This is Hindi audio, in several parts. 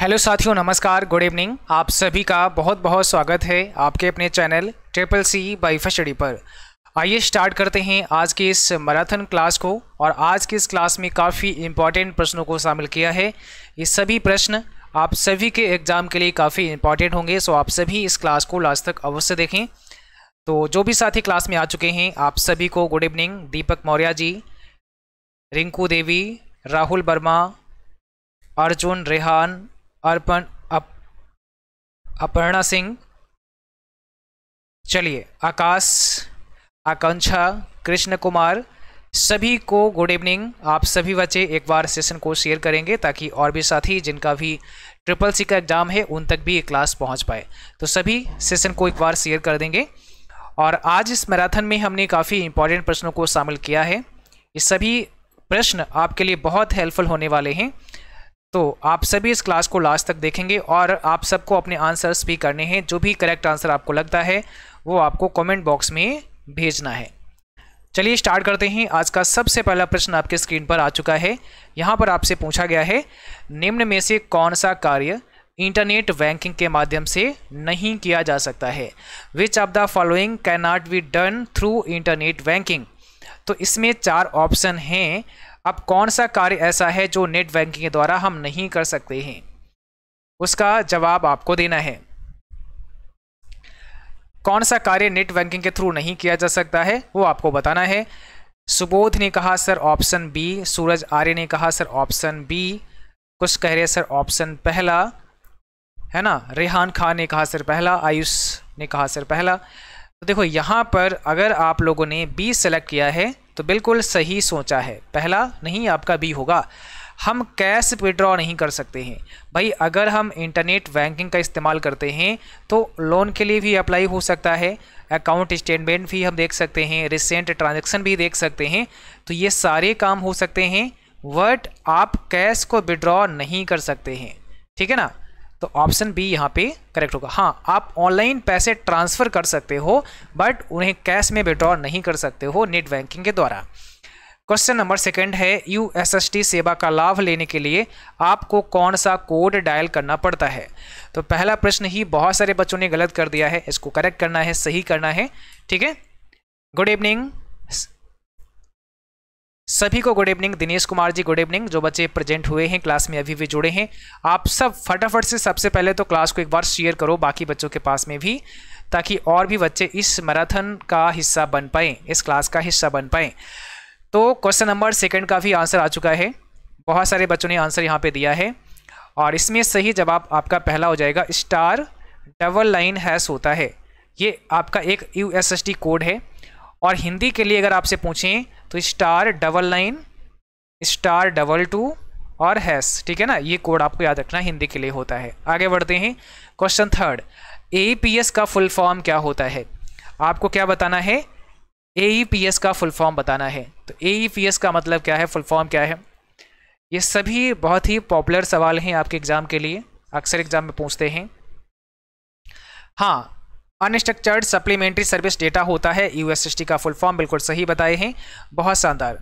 हेलो साथियों नमस्कार गुड इवनिंग आप सभी का बहुत बहुत स्वागत है आपके अपने चैनल ट्रिपल सी बाई फी पर आइए स्टार्ट करते हैं आज के इस मैराथन क्लास को और आज की इस क्लास में काफ़ी इम्पॉर्टेंट प्रश्नों को शामिल किया है ये सभी प्रश्न आप सभी के एग्ज़ाम के लिए काफ़ी इम्पॉर्टेंट होंगे सो आप सभी इस क्लास को लास्ट तक अवश्य देखें तो जो भी साथी क्लास में आ चुके हैं आप सभी को गुड इवनिंग दीपक मौर्य जी रिंकू देवी राहुल वर्मा अर्जुन रेहान अर्पण अप, अपर्णा सिंह चलिए आकाश आकांक्षा कृष्ण कुमार सभी को गुड इवनिंग आप सभी बच्चे एक बार सेशन को शेयर करेंगे ताकि और भी साथी जिनका भी ट्रिपल सी का एग्ज़ाम है उन तक भी ये क्लास पहुंच पाए तो सभी सेशन को एक बार शेयर कर देंगे और आज इस मैराथन में हमने काफ़ी इंपॉर्टेंट प्रश्नों को शामिल किया है ये सभी प्रश्न आपके लिए बहुत हेल्पफुल होने वाले हैं तो आप सभी इस क्लास को लास्ट तक देखेंगे और आप सबको अपने आंसर्स भी करने हैं जो भी करेक्ट आंसर आपको लगता है वो आपको कमेंट बॉक्स में भेजना है चलिए स्टार्ट करते हैं आज का सबसे पहला प्रश्न आपके स्क्रीन पर आ चुका है यहाँ पर आपसे पूछा गया है निम्न में से कौन सा कार्य इंटरनेट बैंकिंग के माध्यम से नहीं किया जा सकता है which of the following can not be done through internet banking तो इसमें चार ऑप्शन हैं अब कौन सा कार्य ऐसा है जो नेट बैंकिंग के द्वारा हम नहीं कर सकते हैं उसका जवाब आपको देना है कौन सा कार्य नेट बैंकिंग के थ्रू नहीं किया जा सकता है वो आपको बताना है सुबोध ने कहा sir option B Suraj Arya ने कहा सर ऑप्शन बी कुछ कह रहे सर ऑप्शन पहला है ना रेहान खान ने कहा सर पहला आयुष ने कहा सर पहला तो देखो यहाँ पर अगर आप लोगों ने बी सेलेक्ट किया है तो बिल्कुल सही सोचा है पहला नहीं आपका बी होगा हम कैश विड्रॉ नहीं कर सकते हैं भाई अगर हम इंटरनेट बैंकिंग का इस्तेमाल करते हैं तो लोन के लिए भी अप्लाई हो सकता है अकाउंट स्टेटमेंट भी हम देख सकते हैं रिसेंट ट्रांजेक्शन भी देख सकते हैं तो ये सारे काम हो सकते हैं बट आप कैश को विड्रॉ नहीं कर सकते हैं ठीक है ना तो ऑप्शन बी यहाँ पे करेक्ट होगा हाँ आप ऑनलाइन पैसे ट्रांसफ़र कर सकते हो बट उन्हें कैश में विड्रॉ नहीं कर सकते हो नेट बैंकिंग के द्वारा क्वेश्चन नंबर सेकंड है यू सेवा का लाभ लेने के लिए आपको कौन सा कोड डायल करना पड़ता है तो पहला प्रश्न ही बहुत सारे बच्चों ने गलत कर दिया है इसको करेक्ट करना है सही करना है ठीक है गुड इवनिंग सभी को good evening Dinesh Kumar ji good evening जो बच्चे प्रेजेंट हुए हैं क्लास में अभी भी जुड़े हैं आप सब फटाफट से सबसे पहले तो क्लास को एक बार शेयर करो बाकी बच्चों के पास में भी ताकि और भी बच्चे इस मैराथन का हिस्सा बन पाएँ इस क्लास का हिस्सा बन पाएँ तो क्वेश्चन नंबर सेकेंड का भी आंसर आ चुका है बहुत सारे बच्चों ने आंसर यहाँ पर दिया है और इसमें सही जवाब आपका पहला हो जाएगा स्टार डबल लाइन हैस होता है ये आपका एक यू कोड है और हिंदी के लिए अगर आपसे पूछें तो star double nine star double two और हैस ठीक है ना ये कोड आपको याद रखना हिंदी के लिए होता है आगे बढ़ते हैं क्वेश्चन थर्ड ए का फुल फॉर्म क्या होता है आपको क्या बताना है ए e का फुल फॉर्म बताना है तो ए e का मतलब क्या है फुल फॉर्म क्या है ये सभी बहुत ही पॉपुलर सवाल हैं आपके एग्ज़ाम के लिए अक्सर एग्ज़ाम में पूछते हैं हाँ अनस्ट्रक्चर्ड सप्लीमेंट्री सर्विस डेटा होता है यूएसएसटी का फुल फॉर्म बिल्कुल सही बताए हैं बहुत शानदार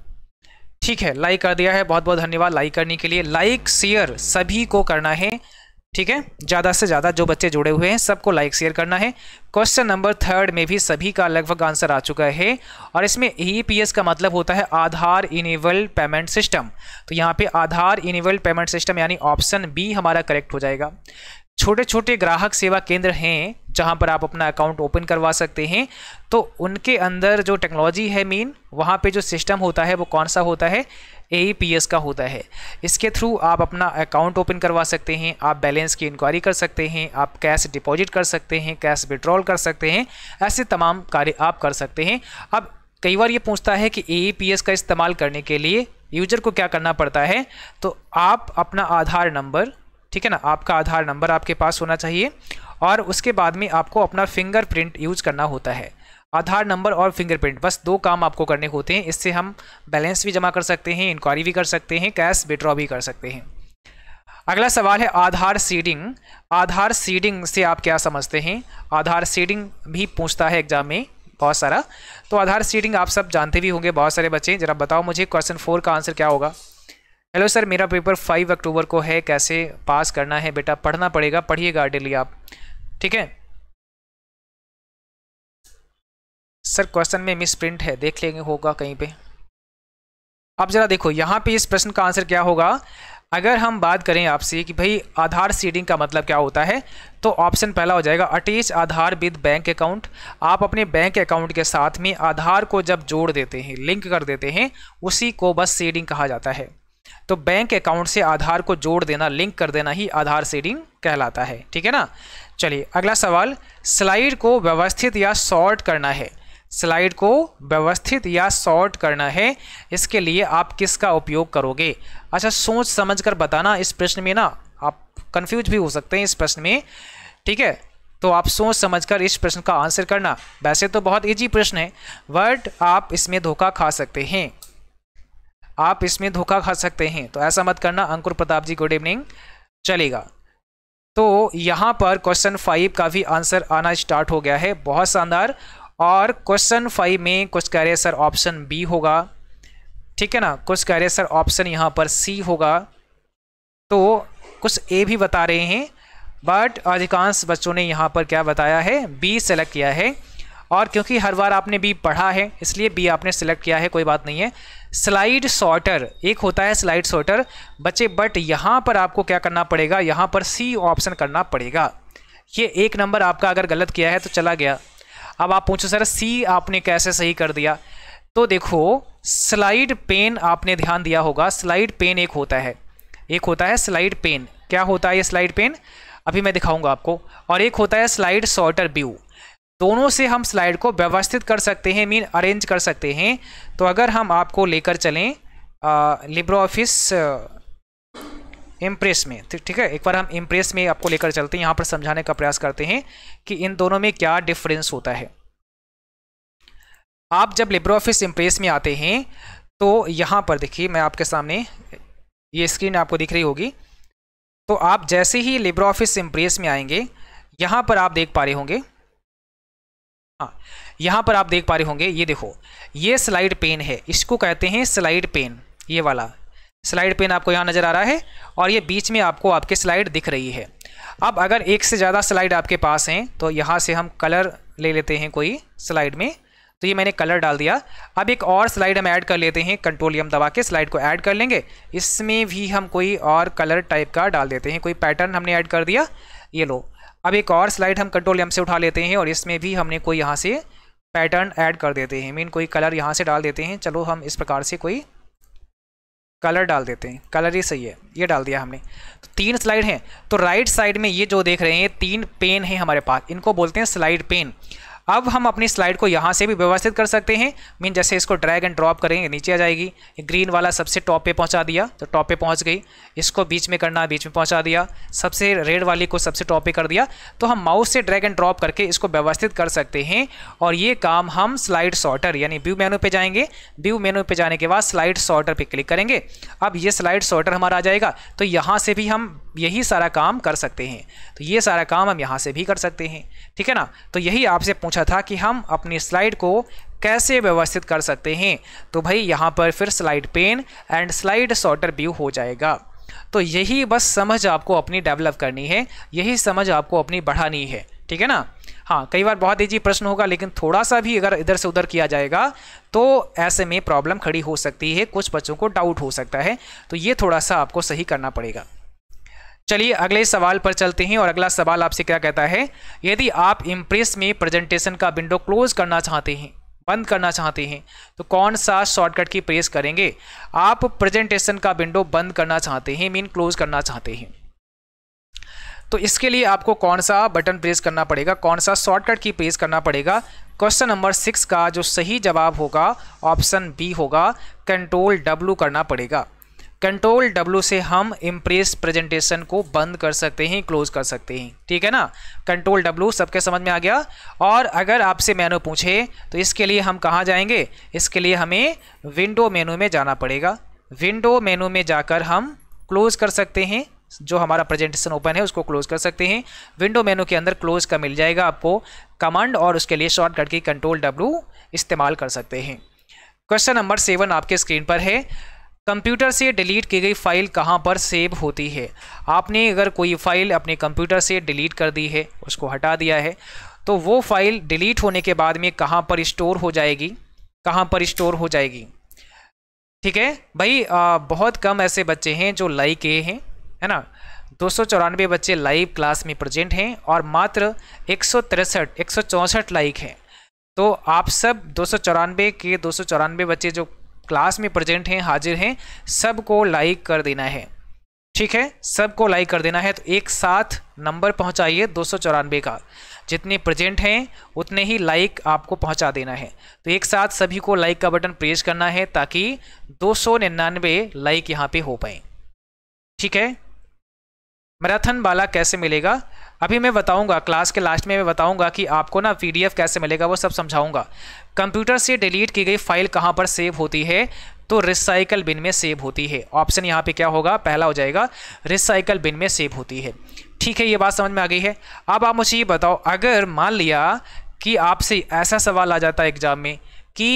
ठीक है लाइक कर दिया है बहुत बहुत धन्यवाद लाइक करने के लिए लाइक शेयर सभी को करना है ठीक है ज़्यादा से ज़्यादा जो बच्चे जुड़े हुए हैं सबको लाइक शेयर करना है क्वेश्चन नंबर थर्ड में भी सभी का लगभग आंसर आ चुका है और इसमें ई e का मतलब होता है आधार इनेबल पेमेंट सिस्टम तो यहाँ पे आधार इनेबल पेमेंट सिस्टम यानी ऑप्शन बी हमारा करेक्ट हो जाएगा छोटे छोटे ग्राहक सेवा केंद्र हैं जहाँ पर आप अपना अकाउंट ओपन करवा सकते हैं तो उनके अंदर जो टेक्नोलॉजी है मेन वहाँ पे जो सिस्टम होता है वो कौन सा होता है ए e का होता है इसके थ्रू आप अपना अकाउंट ओपन करवा सकते हैं आप बैलेंस की इंक्वायरी कर सकते हैं आप कैश डिपॉजिट कर सकते हैं कैश विड्रॉल कर सकते हैं ऐसे तमाम कार्य आप कर सकते हैं अब कई बार ये पूछता है कि ए e का इस्तेमाल करने के लिए यूजर को क्या करना पड़ता है तो आप अपना आधार नंबर ठीक है ना आपका आधार नंबर आपके पास होना चाहिए और उसके बाद में आपको अपना फिंगरप्रिंट यूज करना होता है आधार नंबर और फिंगरप्रिंट बस दो काम आपको करने होते हैं इससे हम बैलेंस भी जमा कर सकते हैं इंक्वायरी भी कर सकते हैं कैश विड्रॉ भी कर सकते हैं अगला सवाल है आधार सीडिंग आधार सीडिंग से आप क्या समझते हैं आधार सीडिंग भी पूछता है एग्जाम में बहुत सारा तो आधार सीडिंग आप सब जानते भी होंगे बहुत सारे बच्चे जरा बताओ मुझे क्वेश्चन फोर का आंसर क्या होगा हेलो सर मेरा पेपर फाइव अक्टूबर को है कैसे पास करना है बेटा पढ़ना पड़ेगा पढ़िएगा डेली आप ठीक है सर क्वेश्चन में मिस प्रिंट है देख लेंगे होगा कहीं पे अब ज़रा देखो यहाँ पे इस प्रश्न का आंसर क्या होगा अगर हम बात करें आपसे कि भाई आधार सीडिंग का मतलब क्या होता है तो ऑप्शन पहला हो जाएगा attach Aadhaar with bank account आप अपने बैंक अकाउंट के साथ में आधार को जब जोड़ देते हैं लिंक कर देते हैं उसी को बस सीडिंग कहा जाता है तो बैंक अकाउंट से आधार को जोड़ देना लिंक कर देना ही आधार सीडिंग कहलाता है ठीक है ना चलिए अगला सवाल स्लाइड को व्यवस्थित या शॉर्ट करना है स्लाइड को व्यवस्थित या शॉर्ट करना है इसके लिए आप किसका उपयोग करोगे अच्छा सोच समझ कर बताना इस प्रश्न में ना आप कन्फ्यूज भी हो सकते हैं इस प्रश्न में ठीक है तो आप सोच समझकर इस प्रश्न का आंसर करना वैसे तो बहुत इजी प्रश्न है बट आप इसमें धोखा खा सकते हैं आप इसमें धोखा खा सकते हैं तो ऐसा मत करना अंकुर प्रताप जी गुड इवनिंग चलेगा तो यहाँ पर क्वेश्चन फाइव का भी आंसर आना स्टार्ट हो गया है बहुत शानदार और क्वेश्चन फाइव में कुछ कह रहे सर ऑप्शन बी होगा ठीक है ना कुछ कह रहे सर ऑप्शन यहाँ पर सी होगा तो कुछ ए भी बता रहे हैं बट अधिकांश बच्चों ने यहाँ पर क्या बताया है बी सेलेक्ट किया है और क्योंकि हर बार आपने बी पढ़ा है इसलिए बी आपने सेलेक्ट किया है कोई बात नहीं है स्लाइड सॉर्टर एक होता है स्लाइड सॉर्टर बच्चे बट यहाँ पर आपको क्या करना पड़ेगा यहाँ पर सी ऑप्शन करना पड़ेगा ये एक नंबर आपका अगर गलत किया है तो चला गया अब आप पूछो सर सी आपने कैसे सही कर दिया तो देखो स्लाइड पेन आपने ध्यान दिया होगा स्लाइड पेन एक होता है एक होता है स्लाइड पेन क्या होता है ये स्लाइड पेन अभी मैं दिखाऊंगा आपको और एक होता है स्लाइड सॉर्टर व्यू दोनों से हम स्लाइड को व्यवस्थित कर सकते हैं मीन अरेंज कर सकते हैं तो अगर हम आपको लेकर चलें लिब्रो ऑफिस इम्प्रेस में ठीक है एक बार हम इम्प्रेस में आपको लेकर चलते हैं यहाँ पर समझाने का प्रयास करते हैं कि इन दोनों में क्या डिफरेंस होता है आप जब लिब्रो ऑफिस इम्प्रेस में आते हैं तो यहाँ पर देखिए मैं आपके सामने ये स्क्रीन आपको दिख रही होगी तो आप जैसे ही लिब्रो ऑफिस इम्प्रेस में आएंगे यहाँ पर आप देख पा रहे होंगे हाँ यहाँ पर आप देख पा रहे होंगे ये देखो ये स्लाइड पेन है इसको कहते हैं स्लाइड पेन ये वाला स्लाइड पेन आपको यहाँ नज़र आ रहा है और ये बीच में आपको आपके स्लाइड दिख रही है अब अगर एक से ज़्यादा स्लाइड आपके पास हैं तो यहाँ से हम कलर ले लेते हैं कोई स्लाइड में तो ये मैंने कलर डाल दिया अब एक और स्लाइड हम ऐड कर लेते हैं कंट्रोल दबा के स्लाइड को ऐड कर लेंगे इसमें भी हम कोई और कलर टाइप का डाल देते हैं कोई पैटर्न हमने ऐड कर दिया ये लो अब एक और स्लाइड हम कंट्रोल एम से उठा लेते हैं और इसमें भी हमने कोई यहाँ से पैटर्न ऐड कर देते हैं मीन कोई कलर यहाँ से डाल देते हैं चलो हम इस प्रकार से कोई कलर डाल देते हैं कलर ही सही है ये डाल दिया हमने तो तीन स्लाइड हैं तो राइट साइड में ये जो देख रहे हैं तीन पेन हैं हमारे पास इनको बोलते हैं स्लाइड पेन अब हम अपनी स्लाइड को यहाँ से भी व्यवस्थित कर सकते हैं मीन जैसे इसको ड्रैग एंड ड्रॉप करेंगे नीचे आ जाएगी ग्रीन वाला सबसे टॉप पे पहुँचा दिया तो टॉप पे पहुँच गई इसको बीच में करना बीच में पहुँचा दिया सबसे रेड वाली को सबसे टॉप पे कर दिया तो हम माउस से ड्रैग एंड ड्रॉप करके इसको व्यवस्थित कर सकते हैं और ये काम हम स्लाइड सॉर्टर यानी व्यू मेनू पर जाएंगे व्यू मेनू पर जाने के बाद स्लाइड सॉर्टर पर क्लिक करेंगे अब ये स्लाइड सॉर्टर हमारा आ जाएगा तो यहाँ से भी हम यही सारा काम कर सकते हैं तो ये सारा काम हम यहाँ से भी कर सकते हैं ठीक है ना तो यही आपसे पूछा था कि हम अपनी स्लाइड को कैसे व्यवस्थित कर सकते हैं तो भाई यहाँ पर फिर slide pane and slide sorter view हो जाएगा तो यही बस समझ आपको अपनी डेवलप करनी है यही समझ आपको अपनी बढ़ानी है ठीक है ना हाँ कई बार बहुत ईजी प्रश्न होगा लेकिन थोड़ा सा भी अगर इधर से उधर किया जाएगा तो ऐसे में प्रॉब्लम खड़ी हो सकती है कुछ बच्चों को डाउट हो सकता है तो ये थोड़ा सा आपको सही करना पड़ेगा चलिए अगले सवाल पर चलते हैं और अगला सवाल आपसे क्या कहता है यदि आप इम्प्रेस में प्रेजेंटेशन का विंडो क्लोज करना चाहते हैं बंद करना चाहते हैं तो कौन सा शॉर्टकट की प्रेस करेंगे आप प्रेजेंटेशन का विंडो बंद करना चाहते हैं मीन क्लोज करना चाहते हैं तो इसके लिए आपको कौन सा बटन प्रेस करना पड़ेगा कौन सा शॉर्टकट की प्रेस करना पड़ेगा क्वेश्चन नंबर सिक्स का जो सही जवाब होगा ऑप्शन बी होगा कंट्रोल डब्लू करना पड़ेगा कंट्रोल डब्ल्यू से हम इम्प्रेस प्रेजेंटेशन को बंद कर सकते हैं क्लोज कर सकते हैं ठीक है ना कंट्रोल डब्ल्यू सबके समझ में आ गया और अगर आपसे मेनू पूछे तो इसके लिए हम कहाँ जाएंगे इसके लिए हमें विंडो मेनू में जाना पड़ेगा विंडो मेनू में जाकर हम क्लोज कर सकते हैं जो हमारा प्रेजेंटेशन ओपन है उसको क्लोज कर सकते हैं विंडो मेनू के अंदर क्लोज का मिल जाएगा आपको कमांड और उसके लिए शॉर्टकट की कंट्रोल डब्ल्यू इस्तेमाल कर सकते हैं क्वेश्चन नंबर सेवन आपके स्क्रीन पर है कंप्यूटर से डिलीट की गई फाइल कहाँ पर सेव होती है आपने अगर कोई फाइल अपने कंप्यूटर से डिलीट कर दी है उसको हटा दिया है तो वो फाइल डिलीट होने के बाद में कहाँ पर स्टोर हो जाएगी कहाँ पर स्टोर हो जाएगी ठीक है भाई आ, बहुत कम ऐसे बच्चे हैं जो लाइव किए हैं है ना दो बच्चे लाइव क्लास में प्रजेंट हैं और मात्र एक सौ लाइक हैं तो आप सब दो के दो बच्चे जो क्लास में प्रेजेंट हैं हाजिर हैं सबको लाइक कर देना है ठीक है सबको लाइक कर देना है तो एक साथ नंबर पहुंचाइए दो का जितने प्रेजेंट हैं उतने ही लाइक आपको पहुंचा देना है तो एक साथ सभी को लाइक का बटन प्रेस करना है ताकि दो लाइक यहाँ पे हो पाए ठीक है मैराथन बाला कैसे मिलेगा अभी मैं बताऊंगा क्लास के लास्ट में मैं बताऊंगा कि आपको ना पीडीएफ कैसे मिलेगा वो सब समझाऊंगा कंप्यूटर से डिलीट की गई फाइल कहाँ पर सेव होती है तो रिसाइकल बिन में सेव होती है ऑप्शन यहाँ पे क्या होगा पहला हो जाएगा रिसाइकल बिन में सेव होती है ठीक है ये बात समझ में आ गई है अब आप मुझे ये बताओ अगर मान लिया कि आपसे ऐसा सवाल आ जाता है एग्जाम में कि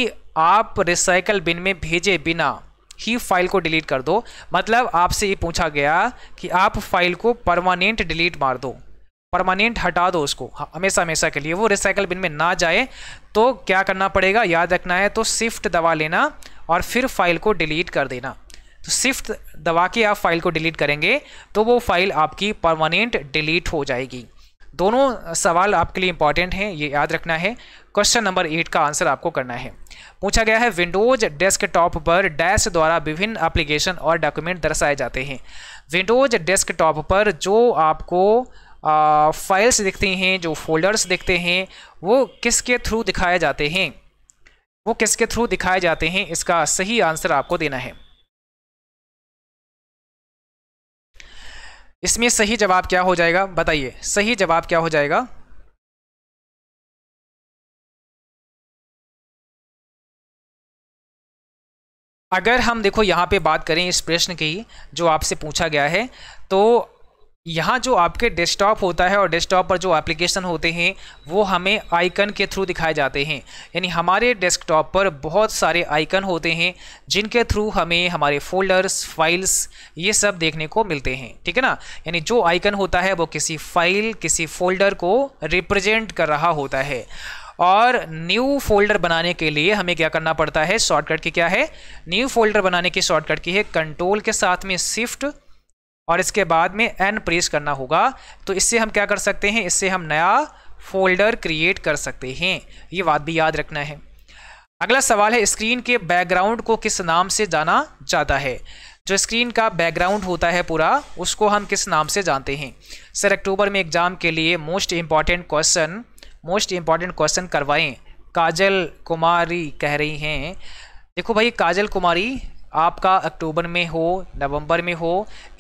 आप रिसाइकल बिन में भेजे बिना ही फाइल को डिलीट कर दो मतलब आपसे ये पूछा गया कि आप फाइल को परमानेंट डिलीट मार दो परमानेंट हटा दो उसको हाँ, हमेशा हमेशा के लिए वो रिसाइकल बिन में ना जाए तो क्या करना पड़ेगा याद रखना है तो शिफ्ट दबा लेना और फिर फाइल को डिलीट कर देना तो शिफ्ट दबा के आप फाइल को डिलीट करेंगे तो वो फाइल आपकी परमानेंट डिलीट हो जाएगी दोनों सवाल आपके लिए इंपॉर्टेंट हैं ये याद रखना है क्वेश्चन नंबर एट का आंसर आपको करना है पूछा गया है विंडोज डेस्कटॉप पर डैश द्वारा विभिन्न एप्लीकेशन और डॉक्यूमेंट दर्शाए जाते हैं विंडोज डेस्कटॉप पर जो आपको फाइल्स दिखते हैं जो फोल्डर्स दिखते हैं वो किसके थ्रू दिखाए जाते हैं वो किसके थ्रू दिखाए जाते हैं इसका सही आंसर आपको देना है इसमें सही जवाब क्या हो जाएगा बताइए सही जवाब क्या हो जाएगा अगर हम देखो यहाँ पे बात करें इस प्रश्न की जो आपसे पूछा गया है तो यहाँ जो आपके डेस्कटॉप होता है और डेस्कटॉप पर जो एप्लीकेशन होते हैं वो हमें आइकन के थ्रू दिखाए जाते हैं यानी हमारे डेस्कटॉप पर बहुत सारे आइकन होते हैं जिनके थ्रू हमें हमारे फोल्डर्स फाइल्स ये सब देखने को मिलते हैं ठीक है ना यानी जो आइकन होता है वो किसी फाइल किसी फोल्डर को रिप्रजेंट कर रहा होता है और न्यू फोल्डर बनाने के लिए हमें क्या करना पड़ता है शॉर्टकट की क्या है न्यू फोल्डर बनाने की शॉर्टकट की है कंट्रोल के साथ में शिफ्ट और इसके बाद में एन प्रेस करना होगा तो इससे हम क्या कर सकते हैं इससे हम नया फोल्डर क्रिएट कर सकते हैं ये बात भी याद रखना है अगला सवाल है स्क्रीन के बैकग्राउंड को किस नाम से जाना जाता है जो स्क्रीन का बैकग्राउंड होता है पूरा उसको हम किस नाम से जानते हैं सर अक्टूबर में एग्ज़ाम के लिए most important question most important question करवाएं काजल कुमारी कह रही हैं देखो भाई काजल कुमारी आपका अक्टूबर में हो नवंबर में हो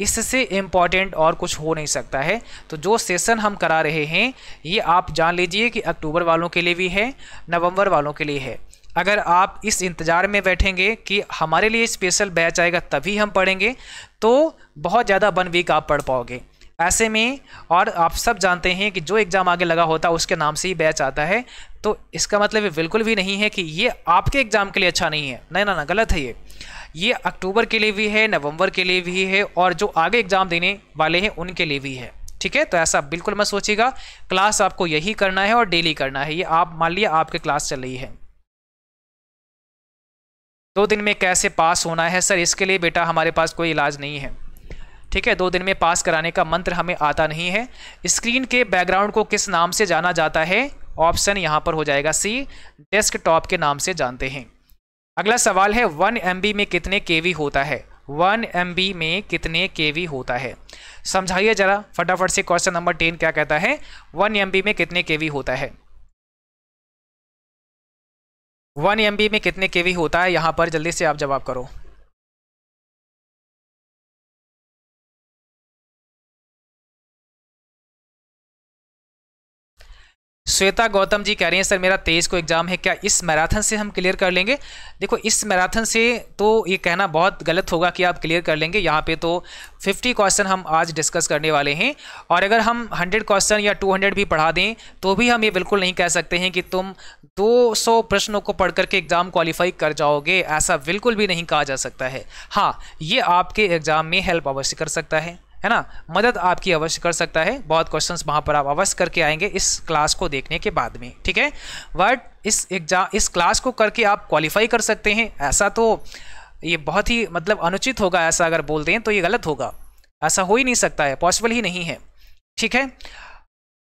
इससे इम्पॉर्टेंट और कुछ हो नहीं सकता है तो जो सेशन हम करा रहे हैं ये आप जान लीजिए कि अक्टूबर वालों के लिए भी है नवंबर वालों के लिए है अगर आप इस इंतज़ार में बैठेंगे कि हमारे लिए स्पेशल बैच आएगा तभी हम पढ़ेंगे तो बहुत ज़्यादा वन वीक आप पढ़ पाओगे ऐसे में और आप सब जानते हैं कि जो एग्ज़ाम आगे लगा होता है उसके नाम से ही बैच आता है तो इसका मतलब बिल्कुल भी नहीं है कि ये आपके एग्ज़ाम के लिए अच्छा नहीं है नहीं ना ना गलत है ये ये अक्टूबर के लिए भी है नवंबर के लिए भी है और जो आगे एग्ज़ाम देने वाले हैं उनके लिए भी है ठीक है तो ऐसा बिल्कुल मत सोचिएगा क्लास आपको यही करना है और डेली करना है ये आप मान लिया आपके क्लास चल रही है दो दिन में कैसे पास होना है सर इसके लिए बेटा हमारे पास कोई इलाज नहीं है ठीक है दो दिन में पास कराने का मंत्र हमें आता नहीं है स्क्रीन के बैकग्राउंड को किस नाम से जाना जाता है ऑप्शन यहाँ पर हो जाएगा सी डेस्कटॉप के नाम से जानते हैं अगला सवाल है वन एम में कितने के होता है वन एम में कितने के होता है समझाइए जरा फटाफट से क्वेश्चन नंबर टेन क्या कहता है वन एम में कितने के होता है वन एम में कितने के होता है यहाँ पर जल्दी से आप जवाब करो श्वेता गौतम जी कह रही हैं सर मेरा तेईस को एग्ज़ाम है क्या इस मैराथन से हम क्लियर कर लेंगे देखो इस मैराथन से तो ये कहना बहुत गलत होगा कि आप क्लियर कर लेंगे यहाँ पे तो 50 क्वेश्चन हम आज डिस्कस करने वाले हैं और अगर हम 100 क्वेश्चन या 200 भी पढ़ा दें तो भी हम ये बिल्कुल नहीं कह सकते हैं कि तुम 200 प्रश्नों को पढ़ करके एग्ज़ाम क्वालिफाई कर जाओगे ऐसा बिल्कुल भी नहीं कहा जा सकता है हाँ ये आपके एग्ज़ाम में हेल्प अवश्य कर सकता है है ना मदद आपकी अवश्य कर सकता है बहुत क्वेश्चन वहाँ पर आप अवश्य करके आएंगे इस क्लास को देखने के बाद में ठीक है बट इस एग्जाम इस क्लास को करके आप क्वालिफाई कर सकते हैं ऐसा तो ये बहुत ही मतलब अनुचित होगा ऐसा अगर बोलते हैं तो ये गलत होगा ऐसा हो ही नहीं सकता है पॉसिबल ही नहीं है ठीक है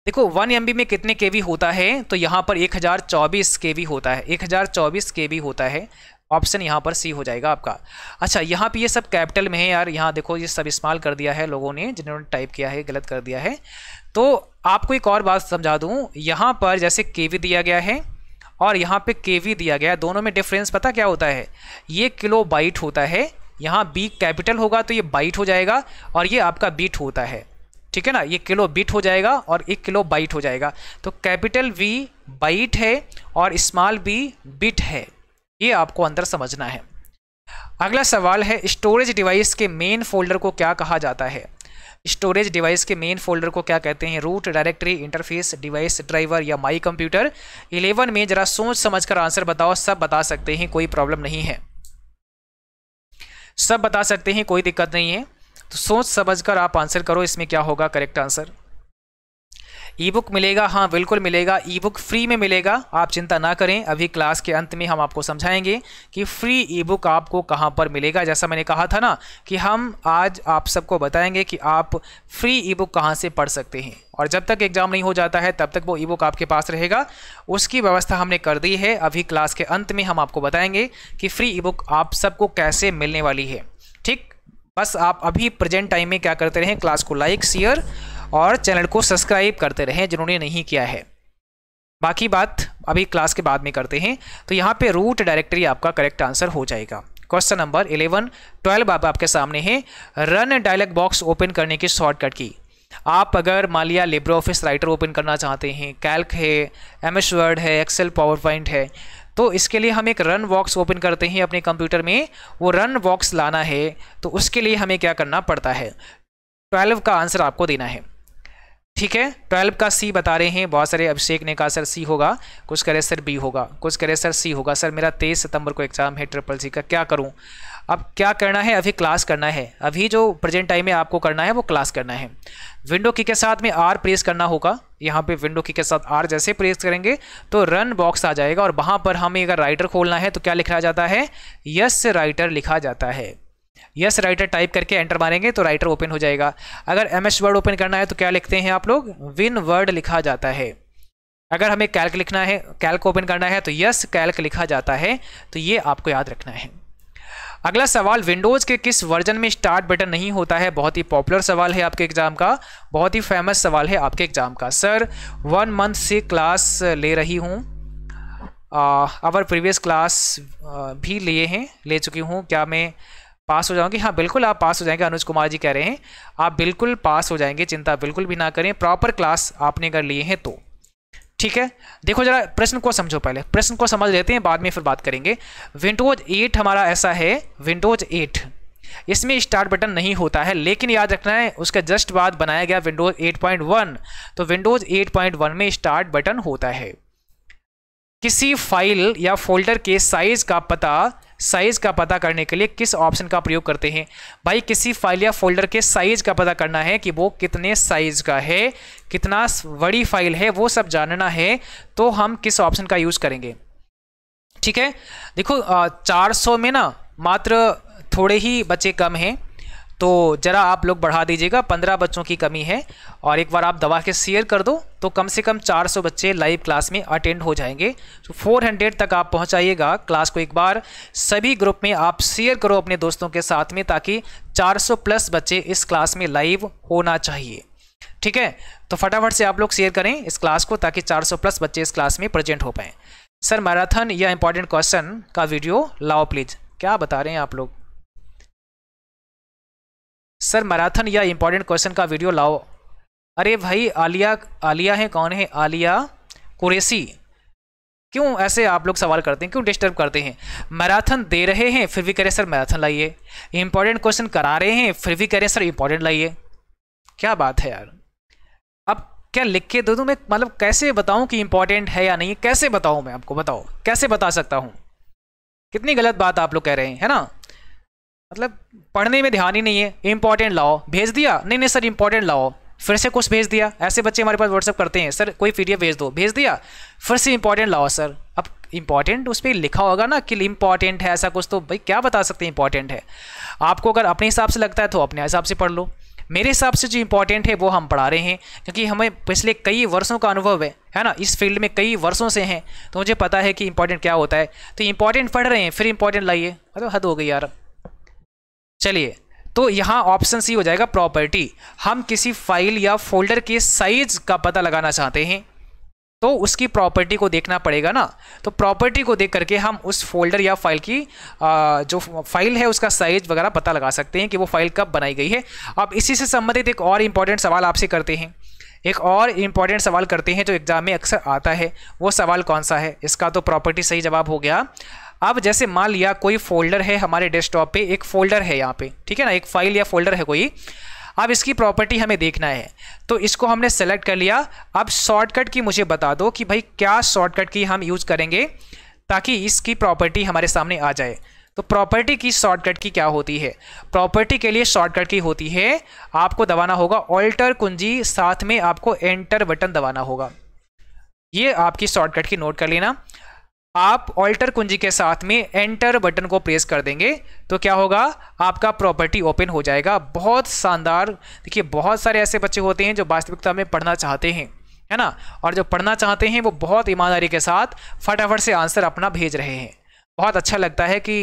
देखो वन एम में कितने के होता है तो यहाँ पर एक हज़ार चौबीस होता है एक हज़ार चौबीस होता है ऑप्शन यहाँ पर सी हो जाएगा आपका अच्छा यहाँ पे ये सब कैपिटल में है यार यहाँ देखो ये सब इस्तेमाल कर दिया है लोगों ने जिन्होंने टाइप किया है गलत कर दिया है तो आपको एक और बात समझा दूँ यहाँ पर जैसे के दिया गया है और यहाँ पर के दिया गया दोनों में डिफरेंस पता क्या होता है ये किलो बाइट होता है यहाँ बी कैपिटल होगा तो ये बाइट हो जाएगा और ये आपका बीट होता है ठीक है ना ये किलो बिट हो जाएगा और एक किलो बाइट हो जाएगा तो कैपिटल वी बाइट है और स्मॉल बी बिट है ये आपको अंदर समझना है अगला सवाल है स्टोरेज डिवाइस के मेन फोल्डर को क्या कहा जाता है स्टोरेज डिवाइस के मेन फोल्डर को क्या कहते हैं root directory interface device driver या माई कंप्यूटर इलेवन में जरा सोच समझ कर आंसर बताओ सब बता सकते हैं कोई प्रॉब्लम नहीं है सब बता सकते हैं कोई दिक्कत नहीं है तो सोच समझ कर आप आंसर करो इसमें क्या होगा करेक्ट आंसर ई बुक मिलेगा हाँ बिल्कुल मिलेगा ई बुक फ्री में मिलेगा आप चिंता ना करें अभी क्लास के अंत में हम आपको समझाएंगे कि फ्री ई बुक आपको कहाँ पर मिलेगा जैसा मैंने कहा था ना कि हम आज आप सबको बताएंगे कि आप फ्री ई बुक कहाँ से पढ़ सकते हैं और जब तक एग्ज़ाम नहीं हो जाता है तब तक वो ई बुक आपके पास रहेगा उसकी व्यवस्था हमने कर दी है अभी क्लास के अंत में हम आपको बताएंगे कि फ्री ई बुक आप सबको कैसे मिलने वाली है ठीक बस आप अभी प्रेजेंट टाइम में क्या करते रहें क्लास को लाइक शेयर और चैनल को सब्सक्राइब करते रहें जिन्होंने नहीं किया है बाकी बात अभी क्लास के बाद में करते हैं तो यहाँ पे रूट डायरेक्टरी आपका करेक्ट आंसर हो जाएगा क्वेश्चन नंबर 11, 12 आप आपके सामने है रन डायलॉग बॉक्स ओपन करने की शॉर्टकट की आप अगर मान लिया लिब्रो ऑफिस राइटर ओपन करना चाहते हैं कैल्क है एम एस वर्ड है एक्सेल पावर पॉइंट है तो इसके लिए हम एक रन बॉक्स ओपन करते हैं अपने कंप्यूटर में वो रन बॉक्स लाना है तो उसके लिए हमें क्या करना पड़ता है ट्वेल्व का आंसर आपको देना है ठीक है ट्वेल्व का सी बता रहे हैं बहुत सारे अभिषेक ने कहा सर सी होगा कुछ कह रहे सर बी होगा कुछ कह रहे सर सी होगा सर मेरा तेईस सितंबर को एग्ज़ाम है ट्रिपल सी का क्या करूं अब क्या करना है अभी क्लास करना है अभी जो प्रेजेंट टाइम में आपको करना है वो क्लास करना है विंडो की के साथ में आर प्रेस करना होगा यहाँ पे विंडो की के साथ आर जैसे प्रेस करेंगे तो रन बॉक्स आ जाएगा और वहाँ पर हमें अगर राइटर खोलना है तो क्या लिखा जाता है यस राइटर लिखा जाता है यस राइटर टाइप करके एंटर मारेंगे तो राइटर ओपन हो जाएगा अगर एम एस वर्ड ओपन करना है तो क्या लिखते हैं आप लोग विन वर्ड लिखा जाता है अगर हमें कैल्क लिखना है कैल्क ओपन करना है तो यस कैल्क लिखा जाता है तो ये आपको याद रखना है अगला सवाल विंडोज़ के किस वर्जन में स्टार्ट बटन नहीं होता है बहुत ही पॉपुलर सवाल है आपके एग्ज़ाम का बहुत ही फेमस सवाल है आपके एग्ज़ाम का सर वन मंथ से क्लास ले रही हूँ आवर प्रीवियस क्लास भी लिए हैं ले चुकी हूँ क्या मैं पास हो जाओगे हाँ बिल्कुल आप पास हो जाएंगे अनुज कुमार जी कह रहे हैं आप बिल्कुल पास हो जाएंगे चिंता बिल्कुल भी ना करें प्रॉपर क्लास आपने अगर लिए हैं तो ठीक है देखो जरा प्रश्न को समझो पहले प्रश्न को समझ लेते हैं बाद में फिर बात करेंगे विंडोज एट हमारा ऐसा है विंडोज एट इसमें स्टार्ट बटन नहीं होता है लेकिन याद रखना है उसका जस्ट बाद बनाया गया विंडोज 8.1 तो विंडोज 8.1 में स्टार्ट बटन होता है किसी फाइल या फोल्डर के साइज का पता साइज का पता करने के लिए किस ऑप्शन का प्रयोग करते हैं भाई किसी फाइल या फोल्डर के साइज का पता करना है कि वो कितने साइज का है कितना बड़ी फाइल है वो सब जानना है तो हम किस ऑप्शन का यूज़ करेंगे ठीक है देखो 400 में ना मात्र थोड़े ही बच्चे कम हैं तो ज़रा आप लोग बढ़ा दीजिएगा पंद्रह बच्चों की कमी है और एक बार आप दवा के शेयर कर दो तो कम से कम चार सौ बच्चे लाइव क्लास में अटेंड हो जाएंगे तो फोर हंड्रेड तक आप पहुंचाइएगा क्लास को एक बार सभी ग्रुप में आप शेयर करो अपने दोस्तों के साथ में ताकि चार सौ प्लस बच्चे इस क्लास में लाइव होना चाहिए ठीक है तो फटाफट से आप लोग शेयर करें इस क्लास को ताकि सौ प्लस बच्चे इस क्लास में प्रेजेंट हो पाएँ सर मैराथन या इंपॉर्टेंट क्वेश्चन का वीडियो लाओ प्लीज़ क्या बता रहे हैं आप लोग सर मैराथन या इंपॉर्टेंट क्वेश्चन का वीडियो लाओ अरे भाई आलिया आलिया है कौन है आलिया कुरेसी क्यों ऐसे आप लोग सवाल करते हैं क्यों डिस्टर्ब करते हैं मैराथन दे रहे हैं फिर भी कह रहे सर मैराथन लाइए इंपॉर्टेंट क्वेश्चन करा रहे हैं फिर भी कह रहे सर इंपॉर्टेंट लाइए क्या बात है यार अब क्या लिख के दे दूँ मैं मतलब कैसे बताऊँ कि इंपॉर्टेंट है या नहीं कैसे बताऊँ मैं आपको बताओ कैसे बता सकता हूँ कितनी गलत बात आप लोग कह रहे हैं है ना मतलब पढ़ने में ध्यान ही नहीं है इंपॉर्टेंट लाओ भेज दिया नहीं नहीं सर इंपॉर्टेंट लाओ फिर से कुछ भेज दिया ऐसे बच्चे हमारे पास व्हाट्सअप करते हैं सर कोई पी भेज दो भेज दिया फिर से इंपॉर्टेंट लाओ सर अब इंपॉर्टेंट उस पर लिखा होगा ना कि इंपॉर्टेंट है ऐसा कुछ तो भाई क्या बता सकते हैं इंपॉर्टेंट है आपको अगर अपने हिसाब से लगता है तो अपने हिसाब से पढ़ लो मेरे हिसाब से जो इंपॉर्टेंट है वो हम पढ़ा रहे हैं क्योंकि हमें पिछले कई वर्षों का अनुभव है है ना इस फील्ड में कई वर्षों से हैं तो मुझे पता है कि इंपॉर्टेंट क्या होता है तो इंपॉर्टेंट पढ़ रहे हैं फिर इंपॉर्टेंट लाइए मतलब हद हो गई यार चलिए तो यहाँ ऑप्शन सी हो जाएगा प्रॉपर्टी हम किसी फाइल या फोल्डर के साइज का पता लगाना चाहते हैं तो उसकी प्रॉपर्टी को देखना पड़ेगा ना तो प्रॉपर्टी को देख करके हम उस फोल्डर या फाइल की आ, जो फाइल है उसका साइज वगैरह पता लगा सकते हैं कि वो फाइल कब बनाई गई है अब इसी से संबंधित एक और इम्पॉर्टेंट सवाल आपसे करते हैं एक और इम्पॉर्टेंट सवाल करते हैं जो एग्ज़ाम में अक्सर आता है वो सवाल कौन सा है इसका तो प्रॉपर्टी सही जवाब हो गया अब जैसे मान लिया कोई फोल्डर है हमारे डेस्कटॉप पे एक फोल्डर है यहाँ पे ठीक है ना एक फाइल या फोल्डर है कोई अब इसकी प्रॉपर्टी हमें देखना है तो इसको हमने सेलेक्ट कर लिया अब शॉर्टकट की मुझे बता दो कि भाई क्या शॉर्टकट की हम यूज़ करेंगे ताकि इसकी प्रॉपर्टी हमारे सामने आ जाए तो प्रॉपर्टी की शॉर्टकट की क्या होती है प्रॉपर्टी के लिए शॉर्टकट की होती है आपको दबाना होगा ऑल्टर कुंजी साथ में आपको एंटर बटन दबाना होगा ये आपकी शॉर्टकट की नोट कर लेना आप ऑल्टर कुंजी के साथ में एंटर बटन को प्रेस कर देंगे तो क्या होगा आपका प्रॉपर्टी ओपन हो जाएगा बहुत शानदार देखिए बहुत सारे ऐसे बच्चे होते हैं जो वास्तविकता में पढ़ना चाहते हैं है ना और जो पढ़ना चाहते हैं वो बहुत ईमानदारी के साथ फटाफट से आंसर अपना भेज रहे हैं बहुत अच्छा लगता है कि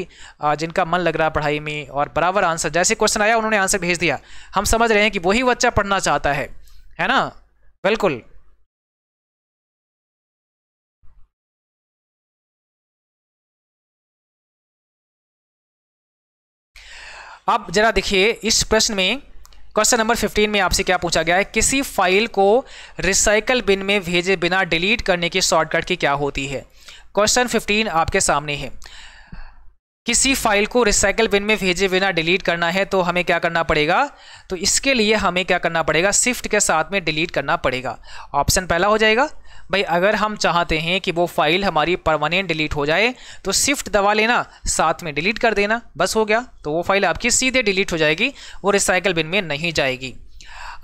जिनका मन लग रहा है पढ़ाई में और बराबर आंसर जैसे क्वेश्चन आया उन्होंने आंसर भेज दिया हम समझ रहे हैं कि वही बच्चा पढ़ना चाहता है है ना बिल्कुल अब जरा देखिए इस प्रश्न में क्वेश्चन नंबर 15 में आपसे क्या पूछा गया है किसी फाइल को रिसाइकल बिन में भेजे बिना डिलीट करने की शॉर्टकट की क्या होती है क्वेश्चन 15 आपके सामने है किसी फाइल को रिसाइकल बिन में भेजे बिना डिलीट करना है तो हमें क्या करना पड़ेगा तो इसके लिए हमें क्या करना पड़ेगा शिफ्ट के साथ में डिलीट करना पड़ेगा ऑप्शन पहला हो जाएगा भाई अगर हम चाहते हैं कि वो फाइल हमारी परमानेंट डिलीट हो जाए तो शिफ्ट दबा लेना साथ में डिलीट कर देना बस हो गया तो वो फाइल आपकी सीधे डिलीट हो जाएगी वो रिसाइकल बिन में नहीं जाएगी